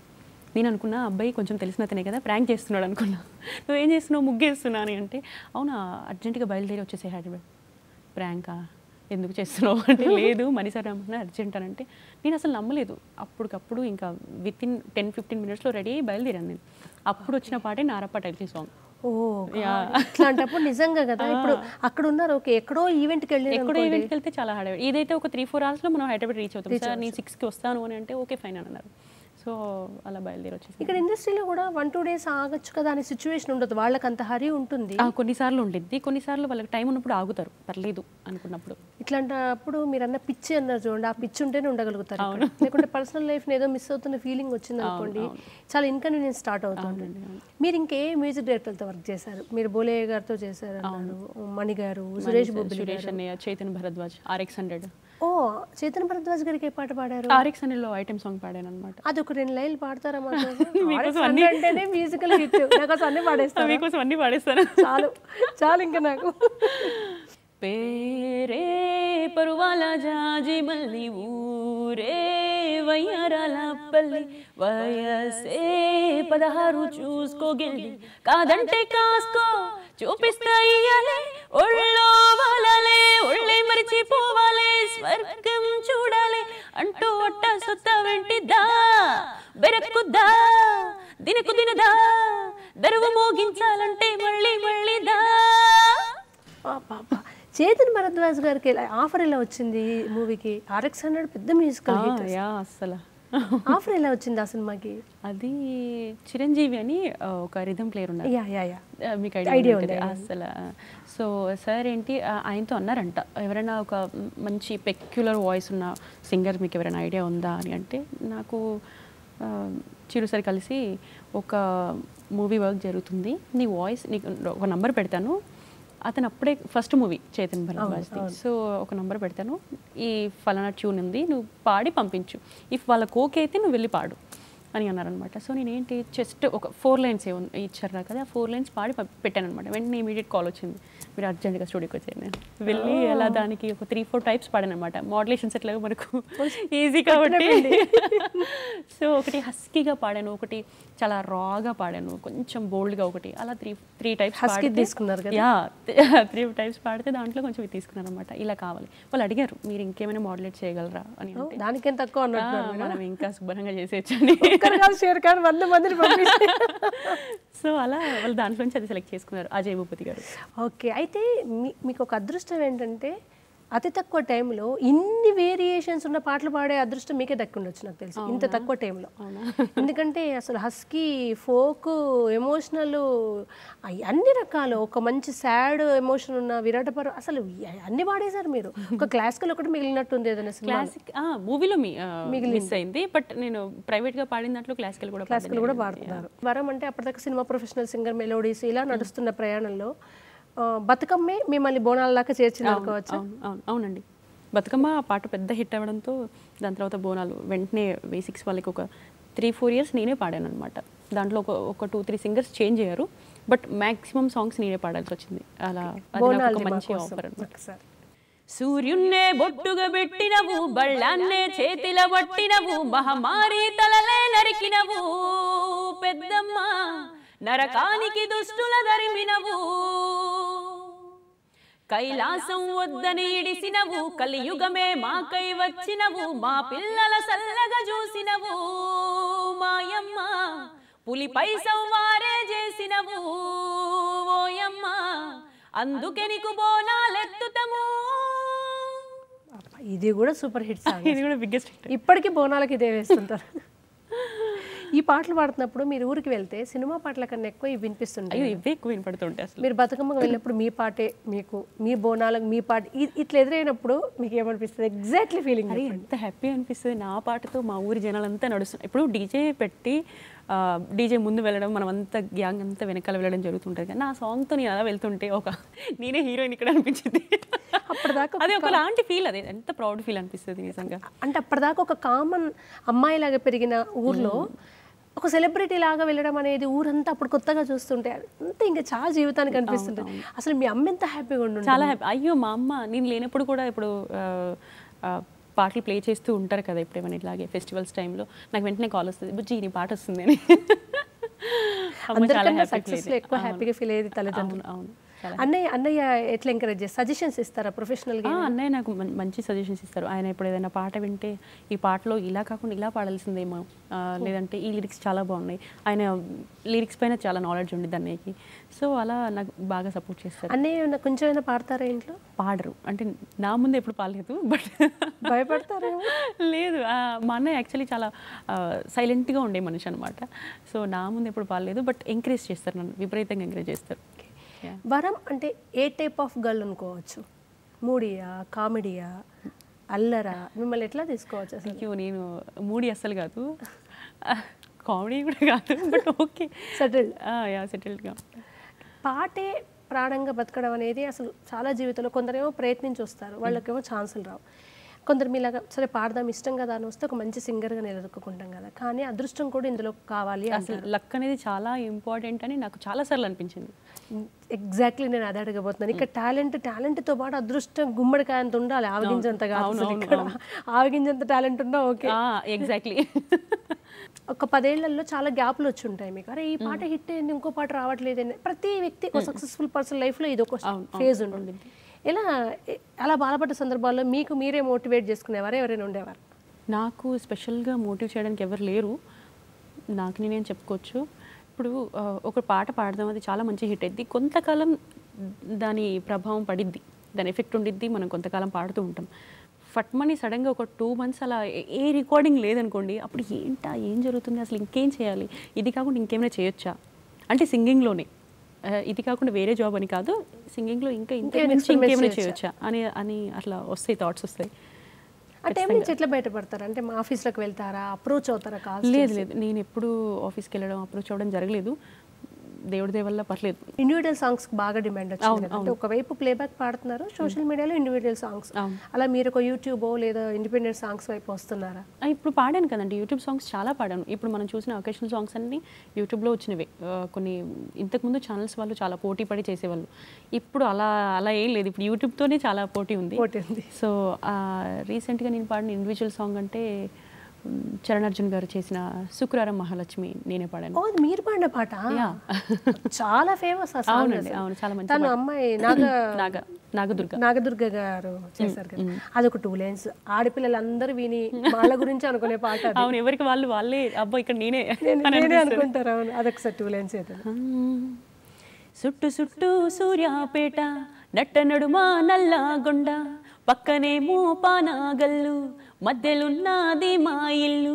నేను అనుకున్నా అబ్బాయి కొంచెం తెలిసిన అతనే కదా ప్రాంక్ చేస్తున్నాడు అనుకున్నా ఏం చేస్తున్నావు ముగ్గేస్తున్నా అని అంటే అవునా అర్జెంటుగా బయలుదేరి వచ్చేసే హైదరాబాద్ ప్రాంకా ఎందుకు చేస్తున్నావు అంటే లేదు మరిసారి అర్జెంట్ అని అంటే నేను అసలు నమ్మలేదు అప్పటికప్పుడు ఇంకా విత్ ఇన్ టెన్ ఫిఫ్టీన్ మినిట్స్లో రెడీ అయ్యి బయలుదేరాను నేను అప్పుడు వచ్చిన పాటే నారప్ప టైటిల్ సాంగ్ ఓ అట్లాంటప్పుడు నిజంగా కదా ఇప్పుడు అక్కడ ఉన్నారు ఓకే ఎక్కడో ఈవెంట్కి వెళ్ళి ఎక్కడో ఈవెంట్కి వెళ్తే చాలా హడావిడి ఇదైతే ఒక త్రీ ఫోర్ అవర్స్లో మనం హైదరాబాద్ రీచ్ అవుతాం సార్ నేను సిక్స్కి వస్తాను అని అంటే ఓకే ఫైన్ అన్నారు సో అలా వచ్చేసి ఇక్కడ ఇండస్ట్రీలో కూడా వన్ టూ డేస్ ఆగచ్చు కదా అనే సిచ్యువేషన్ ఉండదు వాళ్ళకి అంత హరి ఉంటుంది కొన్నిసార్లు ఉండింది కొన్నిసార్లు వాళ్ళకి టైం ఉన్నప్పుడు ఆగుతారు పర్లేదు అనుకున్నప్పుడు ఇట్లాంటప్పుడు మీరు అన్న పిచ్చి అన్నారు చూడండి ఆ పిచ్చి ఉంటేనే ఉండగలుగుతారు లేకుంటే పర్సనల్ లైఫ్ ఏదో మిస్ అవుతున్న ఫీలింగ్ వచ్చింది అనుకోండి చాలా ఇన్కన్వీనియన్స్ స్టార్ట్ అవుతుంది మీరు ఇంకే మ్యూజిక్ డైరెక్టర్తో వర్క్ చేశారు మీరు బోలే గారితో చేశారు మణి గారు సురేష్ సురేష్ అన్నయ్య చైతన్ భరద్వాజ్ ఆర్ఎక్స్ హండ్రెడ్ ఓ చైతన్య భరద్వాజ్ గారికి ఏ పాట పాడారు ఆర్ఎక్స్ అనిలో ఐటమ్ సాంగ్ పాడాను అనమాట అది ఒక రెండు లైన్లు పాడతారా (laughs) అంటేనే మ్యూజికల్ హిట్ నాకోసం అన్ని పాడేస్తాను మీకోసం అన్ని పాడేస్తాను చాలు చాలు ఇంకా నాకు పేరే పరువాల జాజి మల్లి ఊరే వయ్యారాలపల్లి వయసే పదహారు చూసుకోగెళ్ళి కాదంటే కాసుకో చూపిస్తా ఇయ్యాలే ఒళ్ళో వాలాలే ఒళ్ళే మరిచిపోవాలే స్వర్గం చూడాలి అంటూ ఒట్ట సుత్త వెంటిదా బెరక్కుద్దా దినకు దినదా దరువు మోగించాలంటే మళ్ళీ మళ్ళీ దా చేతన్ భరద్వాజ్ గారికి ఆఫర్ ఎలా వచ్చింది మూవీకి ఆర్ఎక్స్ హండ్రెడ్ పెద్ద మ్యూజికల్ అసలు ఆఫర్ (laughs) ఎలా వచ్చింది ఆ సినిమాకి అది చిరంజీవి అని ఒక రిధమ్ ప్లేయర్ ఉన్నారు మీకు ఐడియా ఉంది అసలు సో సార్ ఏంటి ఆయనతో అన్నారంట ఎవరైనా ఒక మంచి పెక్యులర్ వాయిస్ ఉన్న సింగర్ మీకు ఎవరైనా ఐడియా ఉందా అని అంటే నాకు చిరు సార్ కలిసి ఒక మూవీ వర్క్ జరుగుతుంది నీ వాయిస్ నీకు ఒక నంబర్ పెడతాను అతను అప్పుడే ఫస్ట్ మూవీ చైతన్ భరద్వాజ్ది సో ఒక నంబర్ పెడతాను ఈ ఫలానా ట్యూన్ ఉంది నువ్వు పాడి పంపించు ఇఫ్ వాళ్ళకి ఓకే అయితే నువ్వు వెళ్ళి పాడు అని అన్నారనమాట సో నేనేంటి జస్ట్ ఒక ఫోర్ లైన్స్ ఇచ్చారు నాకు కదా ఆ ఫోర్ లైన్స్ పాడి పెట్టాను అనమాట వెంటనే ఇమీడియట్ కాల్ వచ్చింది మీరు అర్జెంట్గా స్టూడియోకి వచ్చారు నేను వెళ్ళి అలా దానికి ఒక త్రీ ఫోర్ టైప్స్ పాడాను అనమాట మోడలేషన్స్ ఎట్లా మనకు ఈజీ కాబట్టి (laughs) సో ఒకటి హస్కీగా పాడాను ఒకటి చాలా రాగా పాడాను కొంచెం బోల్డ్గా ఒకటి అలా త్రీ త్రీ టైప్స్ హస్కీ తీసుకున్నారు కదా యా త్రీ (laughs) టైప్స్ పాడితే దాంట్లో కొంచెం తీసుకున్నారు అనమాట ఇలా కావాలి వాళ్ళు అడిగారు మీరు ఇంకేమైనా మోడలేట్ చేయగలరా అని దానికేం తక్కువ మనం ఇంకా శుభ్రంగా చేసేయచ్చండి (laughs) ఒక్కరు కాదు షేర్ ఖాన్ వంద మందిని పంపించి సో అలా వాళ్ళు దాంట్లోంచి అది సెలెక్ట్ చేసుకున్నారు అజయ్ భూపతి గారు ఓకే అయితే మీ మీకు ఒక అదృష్టం ఏంటంటే అతి తక్కువ టైంలో ఇన్ని వేరియేషన్స్ ఉన్న పాటలు పాడే అదృష్టం మీకే దక్కుండొచ్చు నాకు తెలుసు ఇంత తక్కువ టైంలో (laughs) ఎందుకంటే అసలు హస్కీ ఫోక్ ఎమోషనల్ అన్ని రకాలు ఒక మంచి సాడ్ ఎమోషన్ ఉన్న విరాట పరు అసలు అన్ని పాడేశారు మీరు ఒక క్లాసికల్ ఒకటి మిగిలినట్టు ఉంది ఏదైనా క్లాసిక్ మూవీలో మిస్ అయింది బట్ నేను ప్రైవేట్ గా పాడిన దాంట్లో క్లాసికల్ కూడా క్లాసికల్ కూడా పాడుతున్నారు వరం అంటే అప్పటిదాకా సినిమా ప్రొఫెషనల్ సింగర్ మెలోడీస్ ఇలా నడుస్తున్న ప్రయాణంలో బతుకమ్మే మిమ్మల్ని బోనాలలాగా చేర్చింది అనుకోవచ్చు అవునండి బతుకమ్మ పాట పెద్ద హిట్ అవ్వడంతో దాని తర్వాత బోనాలు వెంటనే బేసిక్స్ వాళ్ళకి ఒక త్రీ ఫోర్ ఇయర్స్ నేనే పాడాను అనమాట దాంట్లో ఒక ఒక టూ త్రీ సింగర్స్ చేంజ్ అయ్యారు బట్ మ్యాక్సిమం సాంగ్స్ నేనే పాడాల్సి వచ్చింది అలా మంచి ఆఫర్ అనమాట సూర్యున్నే బొట్టుగా పెట్టినవు బళ్ళాన్నే చేతిల పట్టినవు మహమారి తలలే నరికినవు పెద్దమ్మ నరకానికి దుష్టుల ధరిమినవు కైలాసం వద్దని ఇడిసినవు కలియుగమే మాకై వచ్చినవు మా పిల్లల సల్లగా చూసినవు మాయమ్మ పులిపై సౌవారే చేసినవు ఓయమ్మ అందుకే నీకు బోనాలెత్తుతము ఇది కూడా సూపర్ హిట్ ఇది కూడా బిగ్గెస్ట్ ఇప్పటికీ బోనాలకి ఇదే వేస్తుంటారు ఈ పాటలు పాడుతున్నప్పుడు మీరు ఊరికి వెళ్తే సినిమా పాటల కన్నా ఎక్కువ ఇవి వినిపిస్తుంటాయి ఇవి ఎక్కువ వినపడుతుంటాయి అసలు మీరు బతుకమ్మకు వెళ్ళినప్పుడు మీ పాటే మీకు మీ బోనాలకు మీ పాట ఇట్లా ఎదురైనప్పుడు మీకు ఏమనిపిస్తుంది ఎగ్జాక్ట్లీ ఫీలింగ్ అది ఎంత హ్యాపీ అనిపిస్తుంది నా పాటతో మా ఊరి జనాలంతా నడుస్తున్నాయి ఇప్పుడు డీజే పెట్టి డీజే ముందు వెళ్ళడం మనం అంతా గ్యాంగ్ అంతా వెనకాల వెళ్ళడం జరుగుతుంటుంది కానీ నా సాంగ్తో నేను అలా వెళ్తుంటే ఒక నేనే హీరోయిన్ ఇక్కడ అనిపించింది అప్పటిదాకా ఒక ఒకలాంటి ఫీల్ అదే ఎంత ప్రౌడ్ ఫీల్ అనిపిస్తుంది నిజంగా అంటే అప్పటిదాకా ఒక కామన్ అమ్మాయిలాగా పెరిగిన ఊర్లో ఒక సెలబ్రిటీ లాగా వెళ్ళడం అనేది ఊరంతా అప్పుడు కొత్తగా చూస్తుంటే అంతా ఇంకా చాలా జీవితానికి అనిపిస్తుంటుంది అసలు మీ అమ్మ ఎంత హ్యాపీగా ఉండు చాలా హ్యాపీ అయ్యో మా అమ్మ నేను లేనప్పుడు కూడా ఇప్పుడు పాటలు ప్లే చేస్తూ ఉంటారు కదా ఏమైనా ఇట్లాగే ఫెస్టివల్స్ టైంలో నాకు వెంటనే కాల్ వస్తుంది బుజ్జి నీ పాట వస్తుంది అని అందరికన్నా ఎక్కువ హ్యాపీగా ఫీల్ అయ్యేది తల్లిదండ్రులు అవును అన్నయ్య అన్నయ్య ఎట్లా ఎంకరేజ్ చేస్తారు సజెషన్స్ ఇస్తారా ప్రొఫెషనల్గా అన్నయ్య నాకు మంచి సజెషన్స్ ఇస్తారు ఆయన ఇప్పుడు ఏదైనా పాట వింటే ఈ పాటలో ఇలా కాకుండా ఇలా పాడాల్సిందేమో లేదంటే ఈ లిరిక్స్ చాలా బాగున్నాయి ఆయన లిరిక్స్ పైన చాలా నాలెడ్జ్ ఉండేది అన్నయ్యకి సో అలా నాకు బాగా సపోర్ట్ చేస్తారు అన్నయ్య కొంచెం ఏమైనా పాడతారా ఇంట్లో పాడరు అంటే నా ముందు ఎప్పుడు పాడలేదు బట్ భయపడతారు లేదు మా అన్నయ్య యాక్చువల్లీ చాలా సైలెంట్గా ఉండే మనిషి అనమాట సో నా ముందు ఎప్పుడు పాడలేదు బట్ ఎంకరేజ్ చేస్తారు నన్ను విపరీతంగా ఎంకరేజ్ చేస్తారు వరం అంటే ఏ టైప్ ఆఫ్ గర్ల్ అనుకోవచ్చు మూడియా కామెడీయా అల్లరా మిమ్మల్ని ఎట్లా తీసుకోవచ్చు అసలు నేను మూడీ అస్సలు కాదు కామెడీ కూడా కాదు బట్ ఓకే సెటిల్డ్ యా సెటిల్డ్గా పాటే ప్రాణంగా బతకడం అనేది అసలు చాలా జీవితంలో కొందరేమో ప్రయత్నించి వస్తారు వాళ్ళకేమో ఛాన్సులు రావు కొందరు మీలాగా సరే పాడదాం ఇష్టం కదా అని వస్తే ఒక మంచి సింగర్గా నిలదొక్కుంటాం కదా కానీ అదృష్టం కూడా ఇందులో కావాలి అసలు లక్ అనేది చాలా ఇంపార్టెంట్ అని నాకు చాలా సార్లు అనిపించింది ఎగ్జాక్ట్లీ నేను అదే అడగబోతున్నాను ఇక్కడ టాలెంట్ టాలెంట్తో పాటు అదృష్టం గుమ్మడికాయ అంత ఉండాలి ఆవగింజంత కాదు టాలెంట్ ఉన్నా ఓకే ఎగ్జాక్ట్లీ (laughs) ఒక పదేళ్లలో చాలా గ్యాప్లు వచ్చి ఉంటాయి మీకు అరే ఈ పాట హిట్ అయింది ఇంకో పాట రావట్లేదు ప్రతి వ్యక్తి ఒక సక్సెస్ఫుల్ పర్సన్ లైఫ్లో ఇది ఒక ఫేజ్ ఉంటుంది ఇలా అలా బాధపడ్డ సందర్భాల్లో మీకు మీరే మోటివేట్ చేసుకునేవారు ఎవరైనా ఉండేవారు నాకు స్పెషల్గా మోటివ్ చేయడానికి ఎవరు లేరు నాకు నేనేం చెప్పుకోవచ్చు ఇప్పుడు ఒక పాట పాడదాం అది చాలా మంచి హిట్ అయింది కొంతకాలం దాని ప్రభావం పడిద్ది దాని ఎఫెక్ట్ ఉండిద్ది మనం కొంతకాలం పాడుతూ ఉంటాం ఫట్మని సడన్గా ఒక టూ మంత్స్ అలా ఏ రికార్డింగ్ లేదనుకోండి అప్పుడు ఏంటా ఏం జరుగుతుంది అసలు ఇంకేం చేయాలి ఇది కాకుండా ఇంకేమైనా చేయొచ్చా అంటే సింగింగ్లోనే ఇది కాకుండా వేరే జాబ్ అని కాదు సింగింగ్లో ఇంకా ఇంత నుంచి ఇంకేమైనా చేయొచ్చా అని అని అట్లా వస్తాయి థాట్స్ వస్తాయి అంటే ఎట్లా బయటపడతారు అంటే మా ఆఫీస్లోకి వెళ్తారా అప్రోచ్ అవుతారా కాదు లేదు లేదు నేను ఎప్పుడు ఆఫీస్కి వెళ్ళడం అప్రోచ్ అవ్వడం జరగలేదు దేవుడి దేవల్ల పర్లేదు ఇండివిజువల్ సాంగ్స్ బాగా డిమాండ్ వచ్చింది అంటే ఒకవైపు ప్లేబ్యాక్ పాడుతున్నారు సోషల్ మీడియాలో ఇండివిజువల్ సాంగ్స్ అలా మీరు ఒక యూట్యూబ్ లేదా ఇండిపెండెంట్ సాంగ్స్ వైపు వస్తున్నారా ఇప్పుడు పాడాను కదండి యూట్యూబ్ సాంగ్స్ చాలా పాడాను ఇప్పుడు మనం చూసిన ఒకేషనల్ సాంగ్స్ అన్ని యూట్యూబ్లో వచ్చినవే కొన్ని ఇంతకుముందు ఛానల్స్ వాళ్ళు చాలా పోటీ పడి చేసేవాళ్ళు ఇప్పుడు అలా అలా ఏం లేదు ఇప్పుడు యూట్యూబ్తోనే చాలా పోటీ ఉంది సో రీసెంట్గా నేను పాడిన ఇండివిజువల్ సాంగ్ అంటే చరణార్జున్ గారు చేసిన శుక్రవారం మహాలక్ష్మి నేనే పాడాను మీరు పాడిన పాట చాలా ఫేమస్ అవునండి అవును చాలా మంచి తను అమ్మాయి నాగ (clears throat) నాగ నాగదుర్గ నాగదుర్గ గారు చేశారు కదా అదొక టూ లైన్స్ ఆడపిల్లలందరూ విని వాళ్ళ (laughs) గురించి అనుకునే పాట అవును ఎవరికి వాళ్ళు వాళ్ళే అబ్బో ఇక్కడ నేనే నేనే అనుకుంటారు అవును అదొకసారి టూ లైన్స్ అయితే సుట్టు సుట్టు సూర్యాపేట నట్ట నల్లా నల్లగొండ పక్కనేమో పానాగల్లు మధ్యలున్నది మా ఇల్లు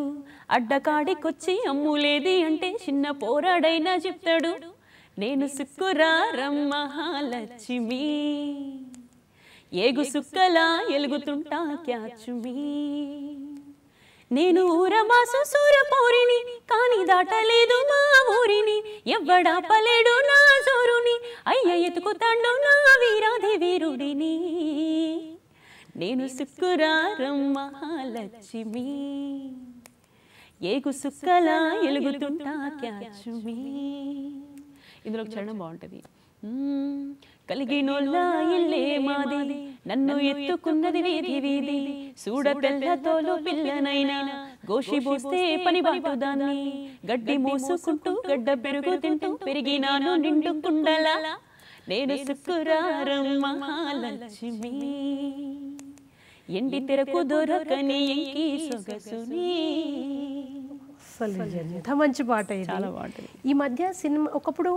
అడ్డకాడికొచ్చి అమ్ములేది అంటే చిన్న పోరాడైనా చెప్తాడు నేను సుక్కురారమ్మహాలక్ష్మి ఏగు సుక్కలా ఎలుగుతుంటా క్యాచుమి నేను ఊరమాసు సూరపౌరిని కానీ దాటలేదు మా ఊరిని పలేడు నా సూరుని అయ్య ఎతుకుతాండు నా వీరాధి వీరుడిని నేను సుక్కురారం మహాలక్ష్మి ఏగు సుక్కలా ఎలుగుతుంటా క్యాచుమి ఇందులో ఒక చరణం బాగుంటుంది కలిగినోళ్ళ ఇల్లే మాది నన్ను ఎత్తుకున్నది వీధి వీధి సూడ పిల్లనైనా గోషి పోస్తే పని బాటు గడ్డి మోసుకుంటూ గడ్డ పెరుగు తింటూ పెరిగినాను నిండు కుండలా నేను శుక్రారం మహాలక్ష్మి ఎండి తెరకు దొరకని ఎంత మంచి పాట చాలా బాగుంటుంది ఈ మధ్య సినిమా ఒకప్పుడు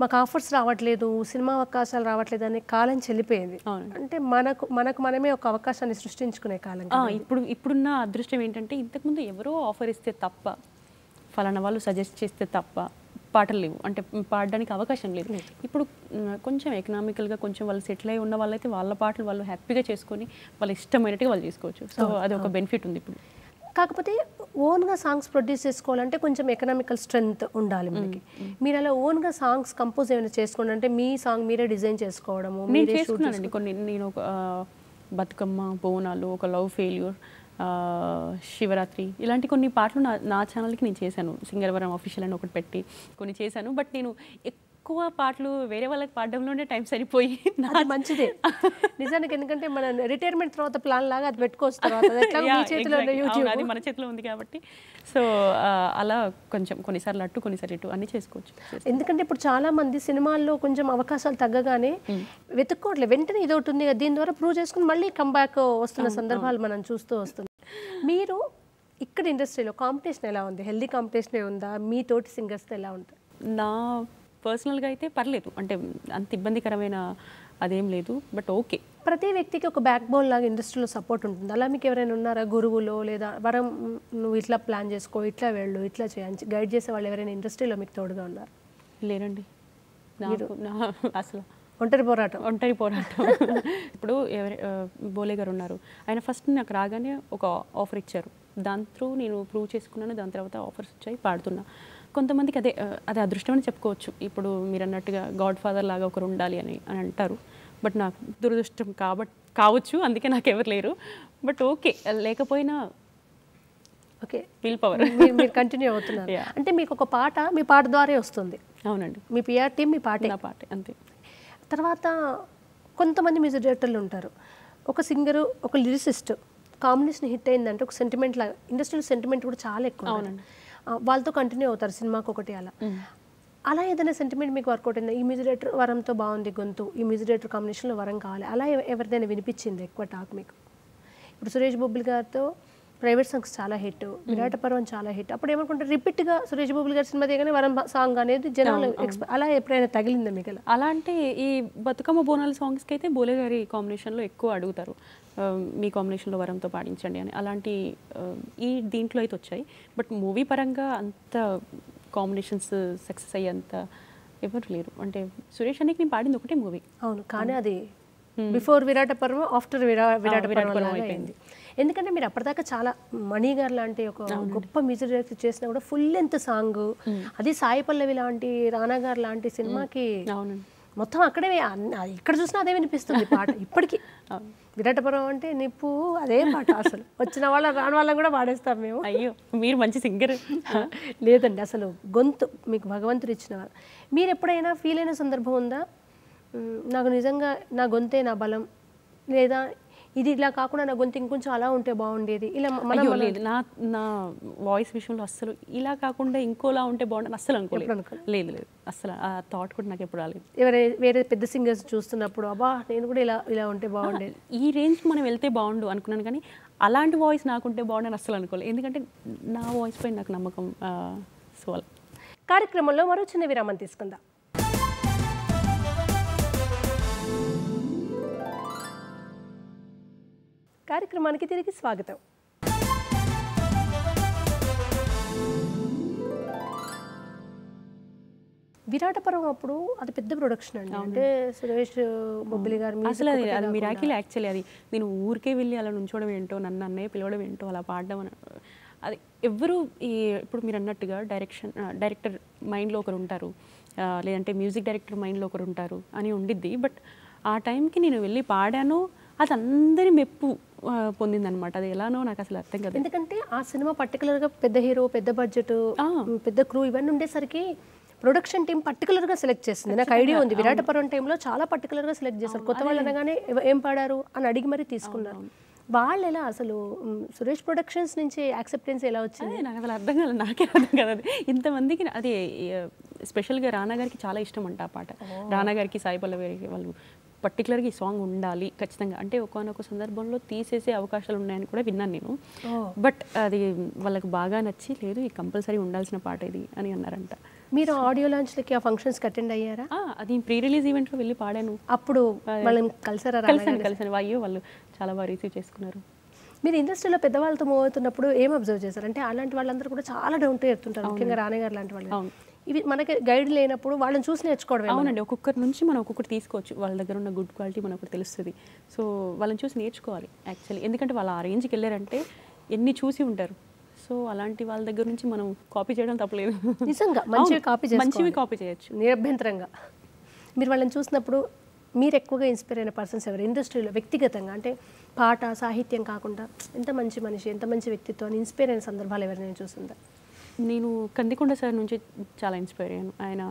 మాకు ఆఫర్స్ రావట్లేదు సినిమా అవకాశాలు రావట్లేదు అనే కాలం చెల్లిపోయేది అంటే మనకు మనకు మనమే ఒక అవకాశాన్ని సృష్టించుకునే కాలం ఇప్పుడు ఇప్పుడున్న అదృష్టం ఏంటంటే ఇంతకుముందు ఎవరో ఆఫర్ ఇస్తే తప్ప ఫలానా వాళ్ళు సజెస్ట్ చేస్తే తప్ప పాటలు లేవు అంటే పాడడానికి అవకాశం లేదు ఇప్పుడు కొంచెం ఎకనామికల్గా కొంచెం వాళ్ళు సెటిల్ అయి ఉన్న వాళ్ళైతే వాళ్ళ పాటలు వాళ్ళు హ్యాపీగా చేసుకొని వాళ్ళ ఇష్టమైనట్టుగా వాళ్ళు చేసుకోవచ్చు సో అది ఒక బెనిఫిట్ ఉంది ఇప్పుడు కాకపోతే ఓన్గా సాంగ్స్ ప్రొడ్యూస్ చేసుకోవాలంటే కొంచెం ఎకనామికల్ స్ట్రెంగ్త్ ఉండాలి మనకి మీరు అలా ఓన్గా సాంగ్స్ కంపోజ్ ఏమైనా చేసుకోండి అంటే మీ సాంగ్ మీరే డిజైన్ చేసుకోవడము మీరే కొన్ని నేను ఒక బతుకమ్మ బోనాలు ఒక లవ్ ఫెయిల్యూర్ శివరాత్రి ఇలాంటి కొన్ని పాటలు నా నా ఛానల్కి నేను చేశాను సింగర్వరం అఫీషియల్ అని ఒకటి పెట్టి కొన్ని చేశాను బట్ నేను ఎక్కువ ఎక్కువ పాటలు వేరే వాళ్ళకి పాడడంలోనే టైం సరిపోయి నాకు మంచిదే నిజానికి ఎందుకంటే మన రిటైర్మెంట్ తర్వాత ప్లాన్ లాగా అది పెట్టుకోవచ్చు తర్వాత అది మన చేతిలో ఉంది కాబట్టి సో అలా కొంచెం కొన్నిసార్లు అట్టు కొన్నిసార్లు ఇటు అన్ని చేసుకోవచ్చు ఎందుకంటే ఇప్పుడు చాలా మంది సినిమాల్లో కొంచెం అవకాశాలు తగ్గగానే hmm. వెతుక్కోవట్లేదు వెంటనే ఇది ఒకటి ఉంది దీని ద్వారా ప్రూవ్ చేసుకుని మళ్ళీ కంబ్యాక్ వస్తున్న సందర్భాలు మనం చూస్తూ వస్తుంది మీరు ఇక్కడ ఇండస్ట్రీలో కాంపిటీషన్ ఎలా ఉంది హెల్దీ కాంపిటీషన్ ఉందా మీ తోటి సింగర్స్ ఎలా ఉంటుంది నా పర్సనల్గా అయితే పర్లేదు అంటే అంత ఇబ్బందికరమైన అదేం లేదు బట్ ఓకే ప్రతి వ్యక్తికి ఒక బ్యాక్ బోన్ లాగా ఇండస్ట్రీలో సపోర్ట్ ఉంటుంది అలా మీకు ఎవరైనా ఉన్నారా గురువులో లేదా వరం నువ్వు ఇట్లా ప్లాన్ చేసుకో ఇట్లా వెళ్ళు ఇట్లా చేయాలి గైడ్ చేసే వాళ్ళు ఎవరైనా ఇండస్ట్రీలో మీకు తోడుగా ఉన్నారు లేరండి అసలు ఒంటరి పోరాటం ఒంటరి పోరాటం (laughs) ఇప్పుడు ఎవరి బోలే గారు ఉన్నారు ఆయన ఫస్ట్ నాకు రాగానే ఒక ఆఫర్ ఇచ్చారు త్రూ నేను ప్రూవ్ చేసుకున్నాను దాని తర్వాత ఆఫర్స్ వచ్చాయి పాడుతున్నా కొంతమందికి అదే అదే అదృష్టం అని చెప్పుకోవచ్చు ఇప్పుడు మీరు అన్నట్టుగా గాడ్ ఫాదర్ లాగా ఒకరు ఉండాలి అని అని అంటారు బట్ నాకు దురదృష్టం కాబట్టి కావచ్చు అందుకే నాకు ఎవరు లేరు బట్ ఓకే లేకపోయినా ఓకే విల్ పవర్ మీరు కంటిన్యూ అవుతున్నారు అంటే మీకు ఒక పాట మీ పాట ద్వారా వస్తుంది అవునండి మీ పిఆర్టీ మీ పాటే పాట అంతే తర్వాత కొంతమంది మ్యూజిక్ డైరెక్టర్లు ఉంటారు ఒక సింగరు ఒక లిరిసిస్ట్ కాంబినేషన్ హిట్ అయిందంటే ఒక సెంటిమెంట్ లాగా ఇండస్ట్రియల్ సెంటిమెంట్ కూడా చాలా ఎక్కువ అవునండి వాళ్ళతో కంటిన్యూ అవుతారు సినిమాకి ఒకటి అలా అలా ఏదైనా సెంటిమెంట్ మీకు వర్కౌట్ అయిందా ఈ మ్యూజిక్ డైరెక్టర్ వరంతో బాగుంది గొంతు ఈ మ్యూజిక్ డైరెక్టర్ కాంబినేషన్లో వరం కావాలి అలా ఎవరిదైనా వినిపించింది ఎక్కువ టాక్ మీకు ఇప్పుడు సురేష్ బొబ్బిల్ గారితో ప్రైవేట్ సాంగ్స్ చాలా హిట్ విరాట పర్వం చాలా హిట్ అప్పుడు ఏమనుకుంటారు రిపీట్గా సురేష్ బొబ్బులు గారి సినిమా దిగనే వరం సాంగ్ అనేది జనాలు అలా ఎప్పుడైనా తగిలిందా మీకు అలా అంటే ఈ బతుకమ్మ బోనాల సాంగ్స్కి అయితే బోలే గారి కాంబినేషన్లో ఎక్కువ అడుగుతారు మీ కాంబినేషన్లో వరంతో పాడించండి అని అలాంటి ఈ దీంట్లో అయితే వచ్చాయి బట్ మూవీ పరంగా అంత కాంబినేషన్స్ సక్సెస్ అయ్యేంత ఎవరు లేరు అంటే సురేష్ అన్నికి నేను పాడింది ఒకటే మూవీ అవును కానీ అది బిఫోర్ విరాట పర్వం ఆఫ్టర్ విరా విరాట పర్వం అయిపోయింది ఎందుకంటే మీరు అప్పటిదాకా చాలా మణి గారు లాంటి ఒక గొప్ప మ్యూజిక్ డైరెక్టర్ చేసినా కూడా ఫుల్ లెంత్ సాంగ్ అది సాయి పల్లవి లాంటి రానా గారు లాంటి సినిమాకి మొత్తం అక్కడే ఇక్కడ చూసినా అదే వినిపిస్తుంది పాట (laughs) ఇప్పటికీ విరాటపురం అంటే నిప్పు అదే పాట అసలు వచ్చిన వాళ్ళ రాని వాళ్ళని కూడా పాడేస్తాం మేము అయ్యో మీరు మంచి సింగర్ లేదండి అసలు గొంతు మీకు భగవంతుడు ఇచ్చిన వాళ్ళు మీరు ఎప్పుడైనా ఫీల్ అయిన సందర్భం ఉందా నాకు నిజంగా నా గొంతే నా బలం లేదా ఇది ఇలా కాకుండా నా గొంతు ఇంకొంచెం అలా ఉంటే బాగుండేది ఇలా మనం లేదు నా నా వాయిస్ విషయంలో అస్సలు ఇలా కాకుండా ఇంకోలా ఉంటే బాగుండదు అస్సలు అనుకోలేదు లేదు లేదు అస్సలు ఆ థాట్ కూడా నాకు ఎప్పుడు రాలేదు ఎవరే వేరే పెద్ద సింగర్స్ చూస్తున్నప్పుడు అబ్బా నేను కూడా ఇలా ఇలా ఉంటే బాగుండేది ఈ రేంజ్ మనం వెళ్తే బాగుండు అనుకున్నాను కానీ అలాంటి వాయిస్ నాకుంటే బాగుండని అస్సలు అనుకోలేదు ఎందుకంటే నా వాయిస్ పై నాకు నమ్మకం సో కార్యక్రమంలో మరో చిన్న విరామం తీసుకుందాం కార్యక్రమానికి తిరిగి స్వాగతం విరాటపరం అప్పుడు అది పెద్ద ప్రొడక్షన్ అండి అంటే సురేష్ బొబ్బిలి గారు అసలు అది అది మిరాకిల్ యాక్చువల్లీ అది నేను ఊరికే వెళ్ళి అలా నుంచోవడం ఏంటో నన్ను అన్నయ్య పిలవడం ఏంటో అలా పాడడం అది ఎవరు ఈ ఇప్పుడు మీరు అన్నట్టుగా డైరెక్షన్ డైరెక్టర్ మైండ్లో ఒకరు ఉంటారు లేదంటే మ్యూజిక్ డైరెక్టర్ మైండ్లో ఒకరు ఉంటారు అని ఉండిద్ది బట్ ఆ టైంకి నేను వెళ్ళి పాడాను అది అందరి మెప్పు పొందిందనమాట అది ఎలానో నాకు అసలు అర్థం కదా ఎందుకంటే ఆ సినిమా పర్టికులర్గా పెద్ద హీరో పెద్ద బడ్జెట్ పెద్ద క్రూ ఇవన్నీ ఉండేసరికి ప్రొడక్షన్ టీం పర్టికులర్గా సెలెక్ట్ చేసింది నాకు ఐడియా ఉంది విరాట పర్వం టైంలో చాలా పర్టికులర్గా సెలెక్ట్ చేశారు కొత్త వాళ్ళు అనగానే ఏం పాడారు అని అడిగి మరీ తీసుకున్నారు వాళ్ళు ఎలా అసలు సురేష్ ప్రొడక్షన్స్ నుంచి యాక్సెప్టెన్స్ ఎలా వచ్చింది నాకు అసలు అర్థం కాలేదు నాకే అర్థం కాదు ఇంతమందికి అది స్పెషల్గా రానా గారికి చాలా ఇష్టం అంట ఆ పాట రానా గారికి సాయి పల్లవి వాళ్ళు పర్టికులర్గా ఈ సాంగ్ ఉండాలి ఖచ్చితంగా అంటే ఒకనొక సందర్భంలో తీసేసే అవకాశాలు ఉన్నాయని కూడా విన్నాను నేను బట్ అది వాళ్ళకు బాగా నచ్చి లేదు ఈ కంపల్సరీ ఉండాల్సిన పాట ఇది అని అన్నారంట మీరు ఆడియో లాంచ్లకి ఆ కి అటెండ్ అయ్యారా అది ప్రీ రిలీజ్ ఈవెంట్లో వెళ్ళి పాడాను అప్పుడు వాళ్ళని కలిసారా కలిసాను కలిసాను అయ్యో వాళ్ళు చాలా బాగా రిసీవ్ చేసుకున్నారు మీరు ఇండస్ట్రీలో పెద్దవాళ్ళతో మూవ్ అవుతున్నప్పుడు ఏం అబ్జర్వ్ చేశారు అంటే అలాంటి వాళ్ళందరూ కూడా చాలా డౌన్ టు ఎత్తుంటారు ముఖ్యంగా రాణగారు లాంటి వాళ్ళు ఇవి మనకి గైడ్ లేనప్పుడు వాళ్ళని చూసి నేర్చుకోవడం అవునండి ఒక్కొక్కరి నుంచి మనం ఒక్కొక్కటి తీసుకోవచ్చు వాళ్ళ దగ్గర ఉన్న గుడ్ క్వాలిటీ మనకు తెలుస్తుంది సో వాళ్ళని చూసి నేర్చుకోవాలి యాక్చువల్లీ ఎందుకంటే వాళ్ళు ఆ రేంజ్కి వెళ్ళారంటే ఎన్ని చూసి ఉంటారు సో అలాంటి వాళ్ళ దగ్గర నుంచి మనం కాపీ చేయడం తప్పలేదు నిజంగా (laughs) మంచివి కాపీ మంచివి కాపీ చేయొచ్చు నిరభ్యంతరంగా మీరు వాళ్ళని చూసినప్పుడు మీరు ఎక్కువగా ఇన్స్పైర్ అయిన పర్సన్స్ ఎవరు ఇండస్ట్రీలో వ్యక్తిగతంగా అంటే పాట సాహిత్యం కాకుండా ఎంత మంచి మనిషి ఎంత మంచి వ్యక్తిత్వాన్ని ఇన్స్పైర్ అయిన సందర్భాలు ఎవరైనా చూసిందా నేను కందికొండ సార్ నుంచి చాలా ఇన్స్పైర్ అయ్యాను ఆయన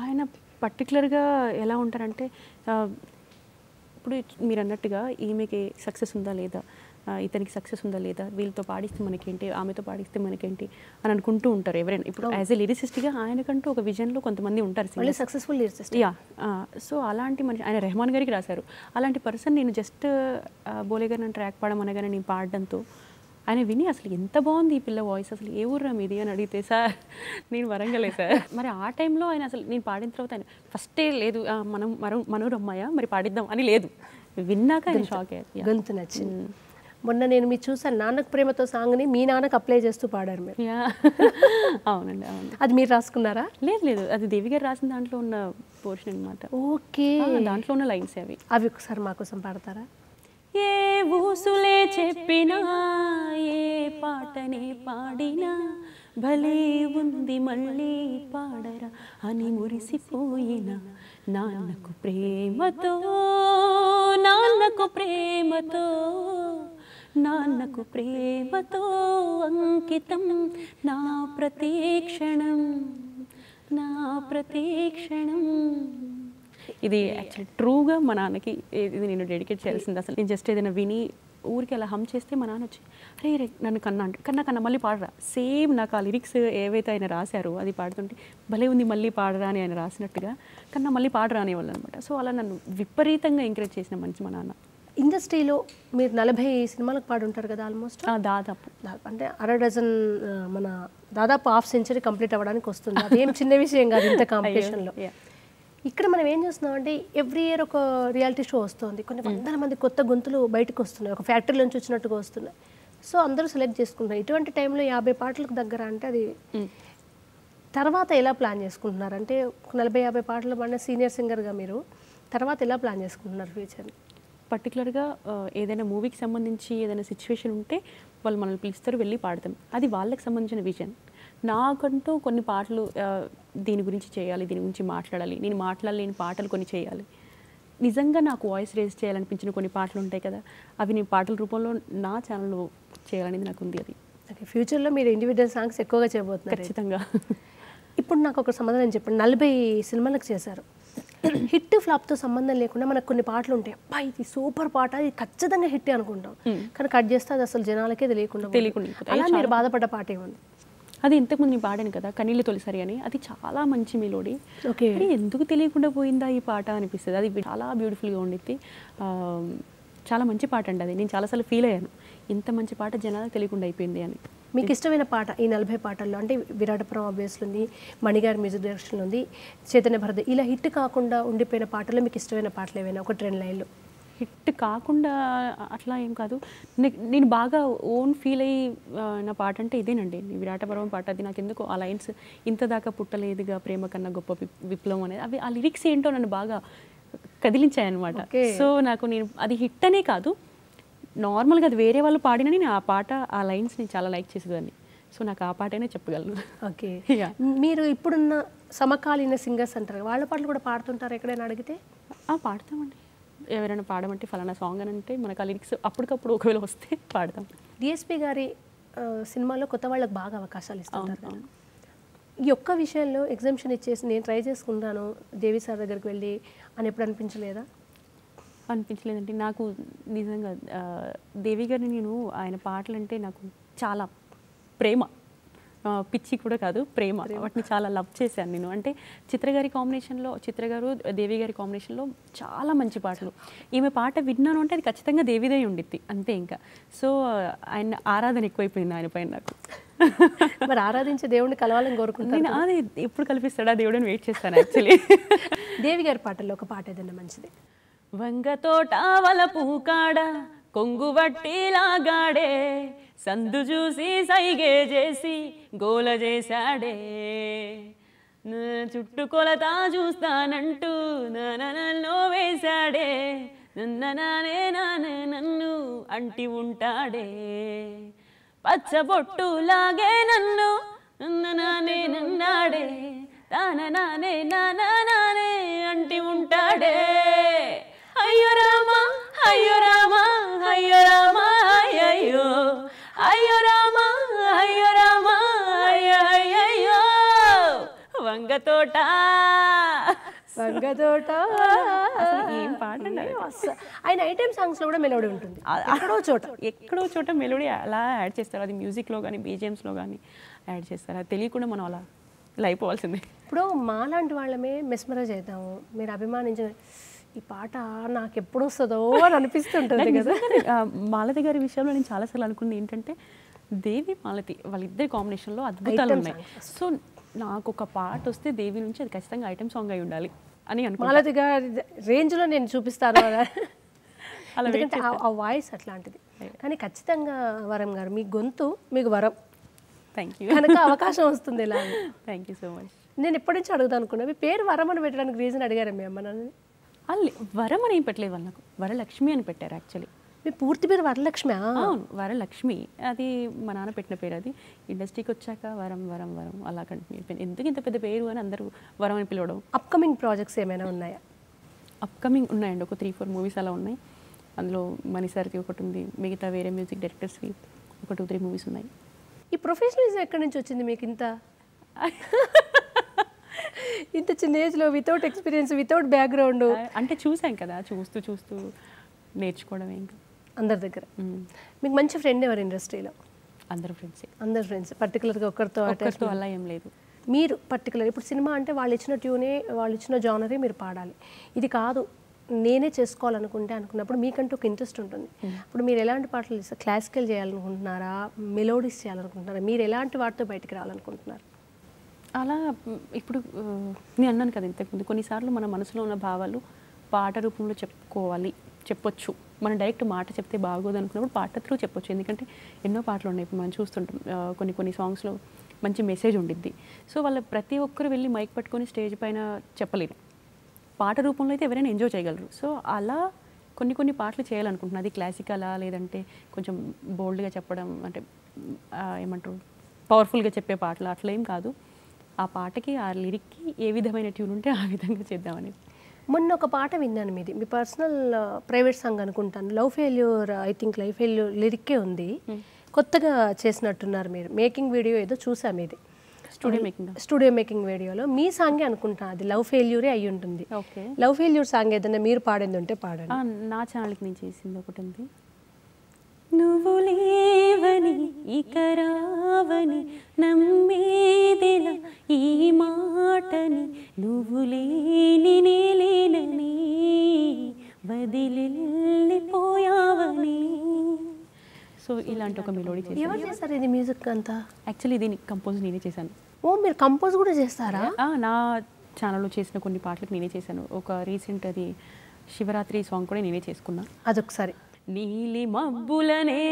ఆయన పర్టికులర్గా ఎలా ఉంటారంటే ఇప్పుడు మీరు అన్నట్టుగా ఈమెకి సక్సెస్ ఉందా లేదా ఇతనికి సక్సెస్ ఉందా లేదా వీళ్ళతో పాడిస్తే మనకేంటి ఆమెతో పాడిస్తే మనకేంటి అని అనుకుంటూ ఉంటారు ఎవరైనా ఇప్పుడు యాజ్ ఎ లిరిసిస్ట్గా ఆయనకంటూ ఒక విజన్లో కొంతమంది ఉంటారు సక్సెస్ఫుల్ లిరిసిస్ట్ యా సో అలాంటి మనిషి ఆయన రెహమాన్ గారికి రాశారు అలాంటి పర్సన్ నేను జస్ట్ బోలేగా నన్ను ట్రాక్ పాడమనగానే నేను పాడడంతో ఆయన విని అసలు ఎంత బాగుంది ఈ పిల్ల వాయిస్ అసలు ఏ ఊర్రా మీది అని అడిగితే సార్ నేను వరంగలే సార్ మరి ఆ టైంలో ఆయన అసలు నేను పాడిన తర్వాత ఆయన ఫస్టే లేదు మనం మరో మనోరమ్మాయ మరి పాడిద్దాం అని లేదు విన్నాక ఆయన షాక్ అయ్యారు గొంతు నచ్చింది hmm. మొన్న నేను మీరు చూసాను నాన్నకు ప్రేమతో సాంగ్ని మీ నాన్నకు అప్లై చేస్తూ పాడారు మీరు (laughs) అవునండి అవును అది మీరు రాసుకున్నారా లేదు లేదు అది దేవి గారు రాసిన దాంట్లో ఉన్న పోర్షన్ అనమాట ఓకే దాంట్లో ఉన్న లైన్స్ అవి అవి ఒకసారి మాకోసం పాడతారా ఏ ఊసులే చెప్పినా ఏ పాటనే పాడినా భలే ఉంది మళ్ళీ పాడరా అని మురిసిపోయిన నాన్నకు ప్రేమతో నాన్నకు ప్రేమతో నాన్నకు ప్రేమతో అంకితం నా ప్రతీక్షణం నా ప్రతీక్షణం ఇది యాక్చువల్ ట్రూగా మా నాన్నకి ఇది నేను డెడికేట్ చేయాల్సింది అసలు నేను జస్ట్ ఏదైనా విని ఊరికి అలా హమ్ చేస్తే మా నాన్న వచ్చి అరే రే నన్ను కన్నా అంటే కన్నా కన్నా మళ్ళీ పాడరా సేమ్ నాకు ఆ లిరిక్స్ ఏవైతే ఆయన రాశారో అది పాడుతుంటే భలే ఉంది మళ్ళీ పాడరా అని ఆయన రాసినట్టుగా కన్నా మళ్ళీ పాడరా అనేవాళ్ళు అనమాట సో అలా నన్ను విపరీతంగా ఎంకరేజ్ చేసిన మంచి మా నాన్న ఇండస్ట్రీలో మీరు నలభై సినిమాలకు పాడుంటారు కదా ఆల్మోస్ట్ దాదాపు అంటే అర డజన్ మన దాదాపు హాఫ్ సెంచరీ కంప్లీట్ అవ్వడానికి వస్తుంది అదేం చిన్న విషయం కాదు ఇంత కాంపిటీషన్లో (laughs) ఇక్కడ మనం ఏం చేస్తున్నాం అంటే ఎవ్రీ ఇయర్ ఒక రియాలిటీ షో వస్తుంది కొన్ని hmm. వందల మంది కొత్త గొంతులు బయటకు వస్తున్నాయి ఒక ఫ్యాక్టరీ నుంచి వచ్చినట్టుగా వస్తున్నాయి సో అందరూ సెలెక్ట్ చేసుకుంటున్నారు ఇటువంటి టైంలో యాభై పాటలకు దగ్గర అంటే అది hmm. తర్వాత ఎలా ప్లాన్ చేసుకుంటున్నారు అంటే ఒక నలభై యాభై పాటలు పడిన సీనియర్ సింగర్గా మీరు తర్వాత ఎలా ప్లాన్ చేసుకుంటున్నారు ఫ్యూచర్ పర్టికులర్గా ఏదైనా మూవీకి సంబంధించి ఏదైనా సిచ్యువేషన్ ఉంటే వాళ్ళు మనల్ని పిలుస్తారు వెళ్ళి పాడతాం అది వాళ్ళకి సంబంధించిన విజన్ నాకంటూ కొన్ని పాటలు దీని గురించి చేయాలి దీని గురించి మాట్లాడాలి నేను మాట్లాడలేని పాటలు కొన్ని చేయాలి నిజంగా నాకు వాయిస్ రేజ్ చేయాలనిపించిన కొన్ని పాటలు ఉంటాయి కదా అవి నేను పాటల రూపంలో నా ఛానల్లో చేయాలనేది నాకు ఉంది అది ఓకే ఫ్యూచర్లో మీరు ఇండివిజువల్ సాంగ్స్ ఎక్కువగా చేయబోతున్నారు ఖచ్చితంగా ఇప్పుడు నాకు ఒక సమాధానం చెప్పండి నలభై సినిమాలకు చేశారు హిట్ ఫ్లాప్తో సంబంధం లేకుండా మనకు కొన్ని పాటలు ఉంటాయి అబ్బాయి ఇది సూపర్ పాట ఇది ఖచ్చితంగా హిట్ అనుకుంటాం కానీ కట్ చేస్తే అది అసలు జనాలకే తెలియకుండా తెలియకుండా అలా మీరు బాధపడ్డ పాట ఏముంది అది ఇంతకుముందు నేను పాడాను కదా కన్నీళ్ళు తొలిసారి అని అది చాలా మంచి మెలోడీ కానీ ఎందుకు తెలియకుండా పోయిందా ఈ పాట అనిపిస్తుంది అది చాలా బ్యూటిఫుల్గా ఉండిద్ది చాలా మంచి పాట అండి అది నేను చాలాసార్లు ఫీల్ అయ్యాను ఇంత మంచి పాట జనాలకు తెలియకుండా అయిపోయింది అని మీకు ఇష్టమైన పాట ఈ నలభై పాటల్లో అంటే విరాటపురం ఆబ్వియస్లో ఉంది మణిగారి మ్యూజిక్ డైరెక్షన్ ఉంది చైతన్య భరత్ ఇలా హిట్ కాకుండా ఉండిపోయిన పాటల్లో మీకు ఇష్టమైన పాటలు ఏవైనా ఒక ట్రెండ్ లైన్లో హిట్ కాకుండా అట్లా ఏం కాదు నేను బాగా ఓన్ ఫీల్ అయ్యి నా పాట అంటే ఇదేనండి విరాట పర్వం పాట అది నాకు ఎందుకు ఆ లైన్స్ ఇంత దాకా పుట్టలేదుగా ప్రేమ కన్నా గొప్ప విప్లవం అనేది అవి ఆ లిరిక్స్ ఏంటో నన్ను బాగా కదిలించాయన్నమాట సో నాకు నేను అది హిట్ అనే కాదు నార్మల్గా అది వేరే వాళ్ళు పాడినా నేను ఆ పాట ఆ లైన్స్ నేను చాలా లైక్ చేసేదాన్ని సో నాకు ఆ పాటైనా చెప్పగలను ఓకే (laughs) మీరు ఇప్పుడున్న సమకాలీన సింగర్స్ అంటారు వాళ్ళ పాటలు కూడా పాడుతుంటారు ఎక్కడైనా అడిగితే పాడతామండి ఎవరైనా పాడమంటే ఫలానా సాంగ్ అని అంటే మనకు ఆ లిరిక్స్ అప్పటికప్పుడు ఒకవేళ వస్తే పాడతాం డిఎస్పి గారి సినిమాలో కొత్త వాళ్ళకి బాగా అవకాశాలు ఇస్తుంటారు ఈ ఒక్క విషయంలో ఎగ్జామిషన్ ఇచ్చేసి నేను ట్రై చేసుకుంటాను దేవి సార్ దగ్గరికి వెళ్ళి అని ఎప్పుడు అనిపించలేదా అనిపించలేదండి నాకు నిజంగా దేవి గారిని నేను ఆయన పాటలు అంటే నాకు చాలా ప్రేమ పిచ్చి కూడా కాదు ప్రేమ వాటిని చాలా లవ్ చేశాను నేను అంటే చిత్రగారి కాంబినేషన్లో చిత్రగారు దేవి గారి కాంబినేషన్లో చాలా మంచి పాటలు ఈమె పాట విన్నాను అంటే అది ఖచ్చితంగా దేవిదే ఉండిద్ది అంతే ఇంకా సో ఆయన ఆరాధన ఎక్కువైపోయింది ఆయన పైన నాకు (laughs) మరి ఆరాధించే దేవుడిని కలవాలని కోరుకుంటున్నాను అది ఎప్పుడు కల్పిస్తాడా దేవుడిని వెయిట్ చేస్తాను యాక్చువల్లీ (laughs) దేవి గారి పాటల్లో ఒక పాట ఏదన్నా మంచిది వంగ తోట వల పూకాడ కొంగుబట్టి లాగాడే సందు చూసి సైగే చేసి గోల చేశాడే చుట్టుకొలతా చూస్తానంటూ నన్నో వేశాడే నన్ననానే నానే నన్ను అంటి ఉంటాడే పచ్చబొట్టు లాగే నన్ను నన్ననానే నన్నాడే తాన నానే నానే అంటి ఉంటాడే అయ్యో రామా అయ్యో రామ అయ్యో రామ అయ్యో అయ్యో రామ అయ్యో రామ అయ్యో వంగతోట వంగతోట ఏం పాట ఆయన ఐటమ్ సాంగ్స్ లో కూడా మెలోడీ ఉంటుంది ఎక్కడో చోట ఎక్కడో చోట మెలోడీ అలా యాడ్ చేస్తారు అది మ్యూజిక్ లో కానీ బీజిఎమ్స్ లో కానీ యాడ్ చేస్తారు అది తెలియకుండా మనం అలా ఇలా అయిపోవాల్సిందే ఇప్పుడు మాలాంటి వాళ్ళమే మెస్మరైజ్ అవుతాము మీరు అభిమానించిన ఈ పాట నాకు ఎప్పుడు వస్తుందో అని అనిపిస్తుంటుంది కదా మాలతి గారి విషయంలో నేను చాలాసార్లు అనుకుంది ఏంటంటే దేవి మాలతి వాళ్ళిద్దరి కాంబినేషన్లో అద్భుతాలు ఉన్నాయి సో నాకు ఒక పాట వస్తే దేవి నుంచి అది ఖచ్చితంగా ఐటమ్ సాంగ్ అయి ఉండాలి అని మాలతి గారి రేంజ్లో నేను చూపిస్తాను (laughs) ఎందుకంటే ఆ వాయిస్ అట్లాంటిది కానీ ఖచ్చితంగా వరం గారు మీ గొంతు మీకు వరం థ్యాంక్ యూ కనుక (laughs) అవకాశం వస్తుంది ఇలా థ్యాంక్ యూ సో మచ్ నేను ఎప్పటి నుంచి అడుగుదాం అనుకున్నా మీ పేరు వరం అని పెట్టడానికి రీజన్ అడిగారు మీ అమ్మ నన్ను వరం అని పెట్టలేదు వాళ్ళకు వరలక్ష్మి అని పెట్టారు యాక్చువల్లీ మీ పూర్తి పేరు వరలక్ష్మి అవును వరలక్ష్మి అది మా నాన్న పెట్టిన పేరు అది ఇండస్ట్రీకి వచ్చాక వరం వరం వరం అలా కంటిన్యూ అయిపోయింది ఎందుకు ఇంత పెద్ద పేరు అని అందరూ వరం అని పిలవడం అప్కమింగ్ ప్రాజెక్ట్స్ ఏమైనా ఉన్నాయా అప్కమింగ్ ఉన్నాయండి ఒక త్రీ ఫోర్ మూవీస్ అలా ఉన్నాయి అందులో మణిసార్కి ఒకటి ఉంది మిగతా వేరే మ్యూజిక్ డైరెక్టర్స్కి ఒక టూ త్రీ మూవీస్ ఉన్నాయి ఈ ప్రొఫెషనలిజం ఎక్కడి నుంచి వచ్చింది మీకు ఇంత (laughs) ఇంత చిన్న ఏజ్లో వితౌట్ ఎక్స్పీరియన్స్ వితౌట్ బ్యాక్గ్రౌండ్ అంటే చూసాం కదా చూస్తూ చూస్తూ నేర్చుకోవడం ఇంకా అందరి దగ్గర మీకు మంచి ఫ్రెండ్ ఎవరు ఇండస్ట్రీలో అందరు ఫ్రెండ్స్ అందరు ఫ్రెండ్స్ పర్టికులర్గా ఒకరితో ఆటో అలా ఏం లేదు మీరు పర్టికులర్ ఇప్పుడు సినిమా అంటే వాళ్ళు ఇచ్చిన ట్యూనే వాళ్ళు ఇచ్చిన జానరే మీరు పాడాలి ఇది కాదు నేనే చేసుకోవాలనుకుంటే అనుకున్నప్పుడు మీకంటూ ఒక ఇంట్రెస్ట్ ఉంటుంది ఇప్పుడు మీరు ఎలాంటి పాటలు క్లాసికల్ చేయాలనుకుంటున్నారా మెలోడీస్ చేయాలనుకుంటున్నారా మీరు ఎలాంటి వాటితో బయటికి రావాలనుకుంటున్నారు అలా ఇప్పుడు నేను అన్నాను కదా ఇంతకుముందు కొన్నిసార్లు మన మనసులో ఉన్న భావాలు పాట రూపంలో చెప్పుకోవాలి చెప్పొచ్చు మనం డైరెక్ట్ మాట చెప్తే బాగోదు అనుకున్నప్పుడు పాట త్రూ చెప్పొచ్చు ఎందుకంటే ఎన్నో పాటలు ఉన్నాయి ఇప్పుడు మనం చూస్తుంటాం కొన్ని కొన్ని సాంగ్స్లో మంచి మెసేజ్ ఉండిద్ది సో వాళ్ళ ప్రతి ఒక్కరు వెళ్ళి మైక్ పట్టుకొని స్టేజ్ పైన చెప్పలేరు పాట రూపంలో అయితే ఎవరైనా ఎంజాయ్ చేయగలరు సో అలా కొన్ని కొన్ని పాటలు చేయాలనుకుంటున్నాను అది క్లాసికలా లేదంటే కొంచెం బోల్డ్గా చెప్పడం అంటే ఏమంటారు పవర్ఫుల్గా చెప్పే పాటలు అట్లా ఏం కాదు ఆ పాటకి ఆ లిరిక్కి ఏ విధమైన ట్యూన్ ఉంటే ఆ విధంగా చేద్దామని మొన్న ఒక పాట విన్నాను మీది మీ పర్సనల్ ప్రైవేట్ సాంగ్ అనుకుంటాను love failure I think life failure లిరిక్కే ఉంది hmm. కొత్తగా చేసినట్టున్నారు మీరు మేకింగ్ వీడియో ఏదో చూసాం ఇది స్టూడియో మేకింగ్ స్టూడియో మేకింగ్ వీడియోలో మీ సాంగే అనుకుంటా అది లవ్ ఫెయిల్యూరే అయి ఉంటుంది లవ్ ఫెయిల్యూర్ సాంగ్ ఏదైనా మీరు పాడింది ఉంటే పాడండి నా ఛానల్కి నేను చేసింది ఒకటి ఉంది నువ్వు లేవని ఇక రావని నమ్మేదిలా ఈ మాటని నువ్వు లేని నేలేనని వదిలిపోయావని సో ఇలాంటి ఒక మెలోడీ చేశాను ఎవరు చేస్తారు ఇది మ్యూజిక్ అంతా యాక్చువల్లీ దీని కంపోజ్ నేనే చేశాను ఓ మీరు కంపోజ్ కూడా చేస్తారా నా ఛానల్లో చేసిన కొన్ని పాటలకు నేనే చేశాను ఒక రీసెంట్ అది శివరాత్రి సాంగ్ కూడా నేనే చేసుకున్నా అదొకసారి నీలి మబ్బులనే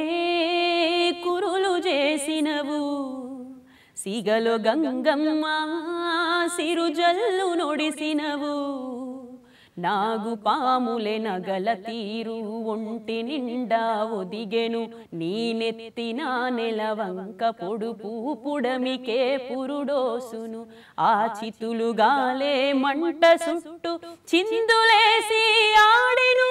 కురులు చేసినవు సిగలు గంగమ్మ సిరుజల్లు నొడిసినవు నాగు పాములే నగల తీరు ఒంటి నిండా ఒదిగెను నీనెత్తిన నెలవంక పొడుపు పుడమికే పురుడోసును ఆ గాలే మంట సుట్టు చిందులేసి ఆడెను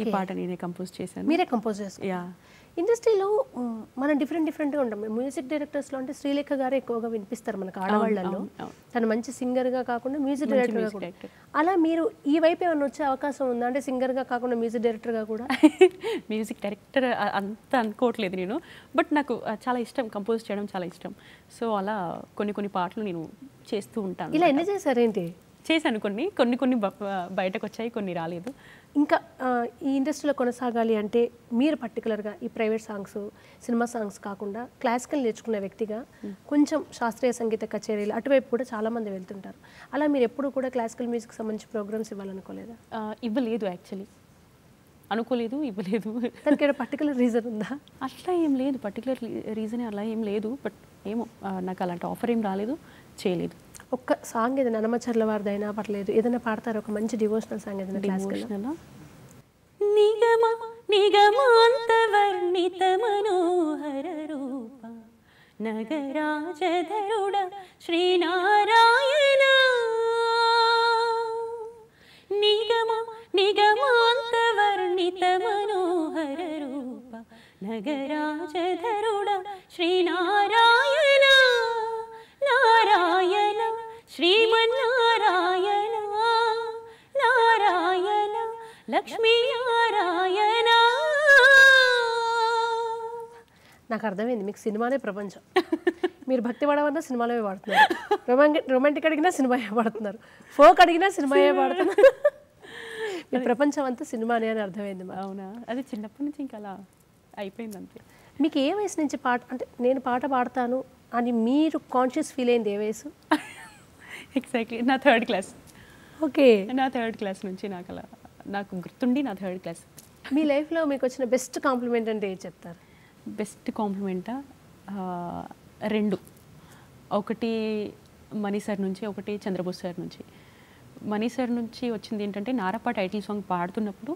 ఈ పాట నేనే కంపోజ్ చేశాను మీరే కంపోజ్ యా ఇండస్ట్రీలో మనం డిఫరెంట్ డిఫరెంట్గా ఉంటాం మ్యూజిక్ డైరెక్టర్స్లో అంటే శ్రీలేఖ గారే ఎక్కువగా వినిపిస్తారు మనకు ఆడవాళ్ళలో తను మంచి సింగర్గా కాకుండా మ్యూజిక్ డైరెక్టర్గా కూడా అలా మీరు ఈ వైపు ఏమైనా వచ్చే అవకాశం ఉందా అంటే సింగర్గా కాకుండా మ్యూజిక్ డైరెక్టర్గా కూడా (laughs) మ్యూజిక్ డైరెక్టర్ అంత అనుకోవట్లేదు నేను బట్ నాకు చాలా ఇష్టం కంపోజ్ చేయడం చాలా ఇష్టం సో అలా కొన్ని కొన్ని పాటలు నేను చేస్తూ ఉంటాను ఇలా ఎన్ని చేశారేంటి చేశాను కొన్ని కొన్ని కొన్ని బయటకు వచ్చాయి కొన్ని రాలేదు ఇంకా ఈ ఇండస్ట్రీలో కొనసాగాలి అంటే మీరు పర్టికులర్గా ఈ ప్రైవేట్ సాంగ్స్ సినిమా సాంగ్స్ కాకుండా క్లాసికల్ నేర్చుకున్న వ్యక్తిగా కొంచెం శాస్త్రీయ సంగీత కచేరీలు అటువైపు కూడా చాలామంది వెళ్తుంటారు అలా మీరు ఎప్పుడు కూడా క్లాసికల్ మ్యూజిక్ సంబంధించి ప్రోగ్రామ్స్ ఇవ్వాలనుకోలేదా ఇవ్వలేదు యాక్చువల్లీ అనుకోలేదు ఇవ్వలేదు దానికి పర్టికులర్ రీజన్ ఉందా అట్లా ఏం లేదు పర్టికులర్ రీజన్ అలా ఏం లేదు బట్ ఏమో నాకు అలాంటి ఆఫర్ ఏం రాలేదు చేయలేదు ఒక్క సాంగ్ ఏదైనా అనమచర్ల వారిదైనా పర్లేదు ఏదైనా పాడతారు ఒక మంచి డివోషనల్ సాంగ్ ఏదైనా క్లాసికల్ నిగమ నిగమాంత మనోహర రూప నగరాజధరుడ శ్రీనారాయణ నిగమ నిగమాంత వర్ణిత మనోహర రూప నగరాజధరు నాకు అర్థమైంది మీకు సినిమానే ప్రపంచం మీరు భక్తి పడవన్నా సినిమాలే పాడుతున్నారు రొమాంటిక్ రొమాంటిక్ అడిగినా సినిమాయే పాడుతున్నారు ఫోక్ అడిగినా సినిమాయే పాడుతున్నారు మీ ప్రపంచం అంతా సినిమానే అని అర్థమైంది అవునా అది చిన్నప్పటి నుంచి ఇంకా అలా అయిపోయింది అంతే మీకు ఏ వయసు నుంచి పాట అంటే నేను పాట పాడతాను అని మీరు కాన్షియస్ ఫీల్ అయింది ఏ వయసు ఎగ్జాక్ట్లీ నా థర్డ్ క్లాస్ ఓకే నా థర్డ్ క్లాస్ నుంచి నాకు అలా నాకు గుర్తుండి నా థర్డ్ క్లాస్ మీ లైఫ్లో మీకు వచ్చిన బెస్ట్ కాంప్లిమెంట్ అంటే ఏం చెప్తారు బెస్ట్ కాంప్లిమెంటా రెండు ఒకటి మనీ సార్ నుంచి ఒకటి చంద్రబోస్ సార్ నుంచి మనీ సార్ నుంచి వచ్చింది ఏంటంటే నారప్ప టైటిల్ సాంగ్ పాడుతున్నప్పుడు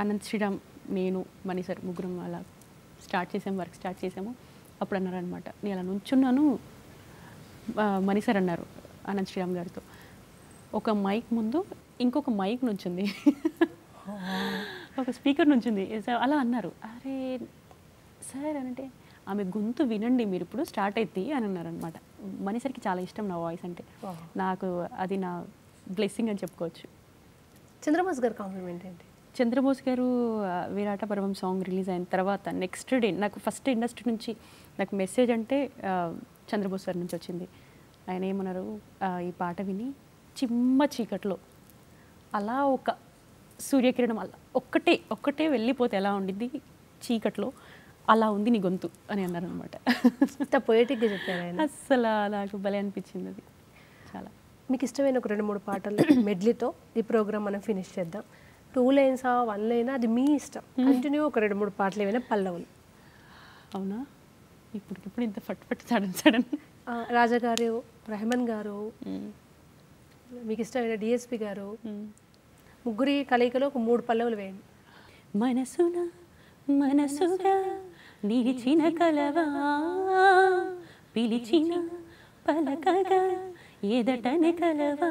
అనంత్ శ్రీరామ్ నేను మనీ సార్ ముగ్గురం అలా స్టార్ట్ చేసాము వర్క్ స్టార్ట్ చేసాము అప్పుడు అన్నారు అనమాట నేను అలా నుంచున్నాను మనీ సార్ అన్నారు అనంత్ శ్రీరామ్ గారితో ఒక మైక్ ముందు ఇంకొక మైక్ నుంచింది ఒక స్పీకర్ నుంచి ఉంది అలా అన్నారు అరే సార్ అంటే ఆమె గొంతు వినండి మీరు ఇప్పుడు స్టార్ట్ అయితే అని అన్నారు అనమాట మనిసరికి చాలా ఇష్టం నా వాయిస్ అంటే నాకు అది నా బ్లెస్సింగ్ అని చెప్పుకోవచ్చు చంద్రబోస్ గారు కాంప్లిమెంట్ ఏంటి చంద్రబోస్ గారు విరాట పర్వం సాంగ్ రిలీజ్ అయిన తర్వాత నెక్స్ట్ డే నాకు ఫస్ట్ ఇండస్ట్రీ నుంచి నాకు మెసేజ్ అంటే చంద్రబోస్ గారి నుంచి వచ్చింది ఆయన ఏమన్నారు ఈ పాట విని చిమ్మ చీకట్లో అలా ఒక సూర్యకిరణం అలా ఒక్కటే ఒక్కటే వెళ్ళిపోతే ఎలా ఉండిద్ది చీకట్లో అలా ఉంది నీ గొంతు అని అన్నారు అనమాట ఇంత చెప్పారు అసలు నాకు భలే అనిపించింది అది చాలా మీకు ఇష్టమైన ఒక రెండు మూడు పాటలు మెడ్లీతో ఈ ప్రోగ్రామ్ మనం ఫినిష్ చేద్దాం టూ లైన్సా వన్ లైనా అది మీ ఇష్టం hmm. కంటిన్యూ ఒక రెండు మూడు పాటలు ఏమైనా పల్లవులు అవునా ఇప్పటికిప్పుడు ఇంత ఫట్ ఫట్ సడన్ సడన్ రాజా గారు రెహమాన్ గారు hmm. మీకు ఇష్టమైన డిఎస్పి గారు hmm. ముగ్గురి కలయికలో ఒక మూడు పల్లవులు వేయండి మనసున మనసుగా నిలిచిన కలవా పిలిచిన పలకగా ఎదటన కలవా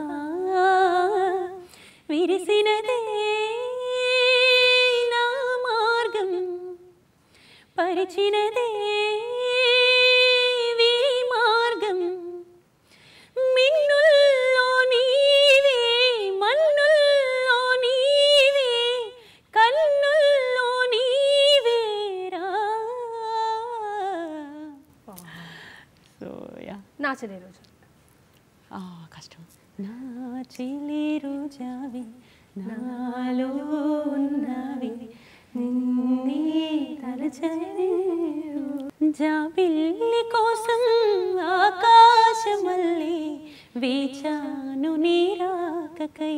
విరిసినదే నా మార్గం పరిచినదే నాచలే రోజు కష్టం నాచలే రోజావి నాలో ఉన్నవి నిన్నే తలచని జాబిల్లి కోసం ఆకాశమల్లి వేచాను నీరాకకై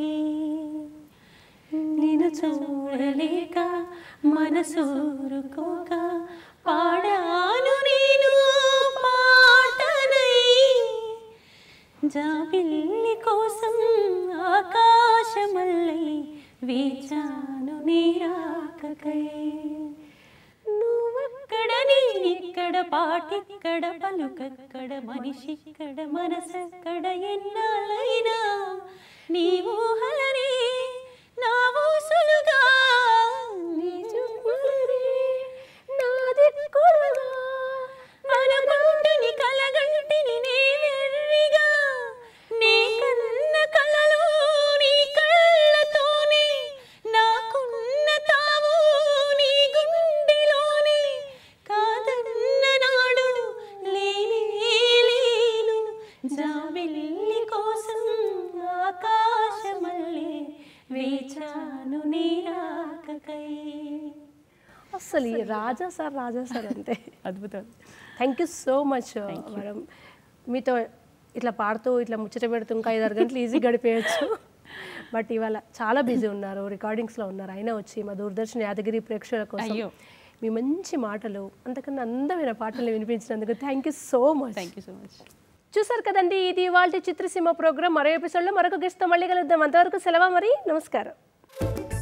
నిన్ను చూడలేక మనసూరుకోక పాడాను నేను జాబిల్లి కోసం ఆకాశమల్లై వీచాను నీరాకకై నువ్వక్కడ నేనిక్కడ పాటిక్కడ పలుకక్కడ మనిషిక్కడ మనసక్కడ ఎన్నాలైనా నీ ఊహలనే నా ఊసులుగా నీ చూపులనే నా దిక్కులుగా అసలు రాజా సార్ రాజా సార్ అంతే అద్భుతం thank you so much madam మీతో ఇట్లా పాడుతూ ఇట్లా ముచ్చట పెడుతూ ఇంకా ఆరు గంటలు ఈజీ గడిపేయచ్చు బట్ ఇవాళ చాలా బిజీ ఉన్నారు రికార్డింగ్స్లో ఉన్నారు అయినా వచ్చి మా దూరదర్శన్ యాదగిరి ప్రేక్షకుల కోసం మీ మంచి మాటలు అంతకన్నా అందమైన పాటలు వినిపించినందుకు thank you so much thank you so much చూసారు కదండి ఇది ఇవాళ చిత్రసీమ ప్రోగ్రామ్ మరో ఎపిసోడ్లో మరొక గెస్ట్తో మళ్ళీ కలుద్దాం అంతవరకు సెలవు మరి నమస్కారం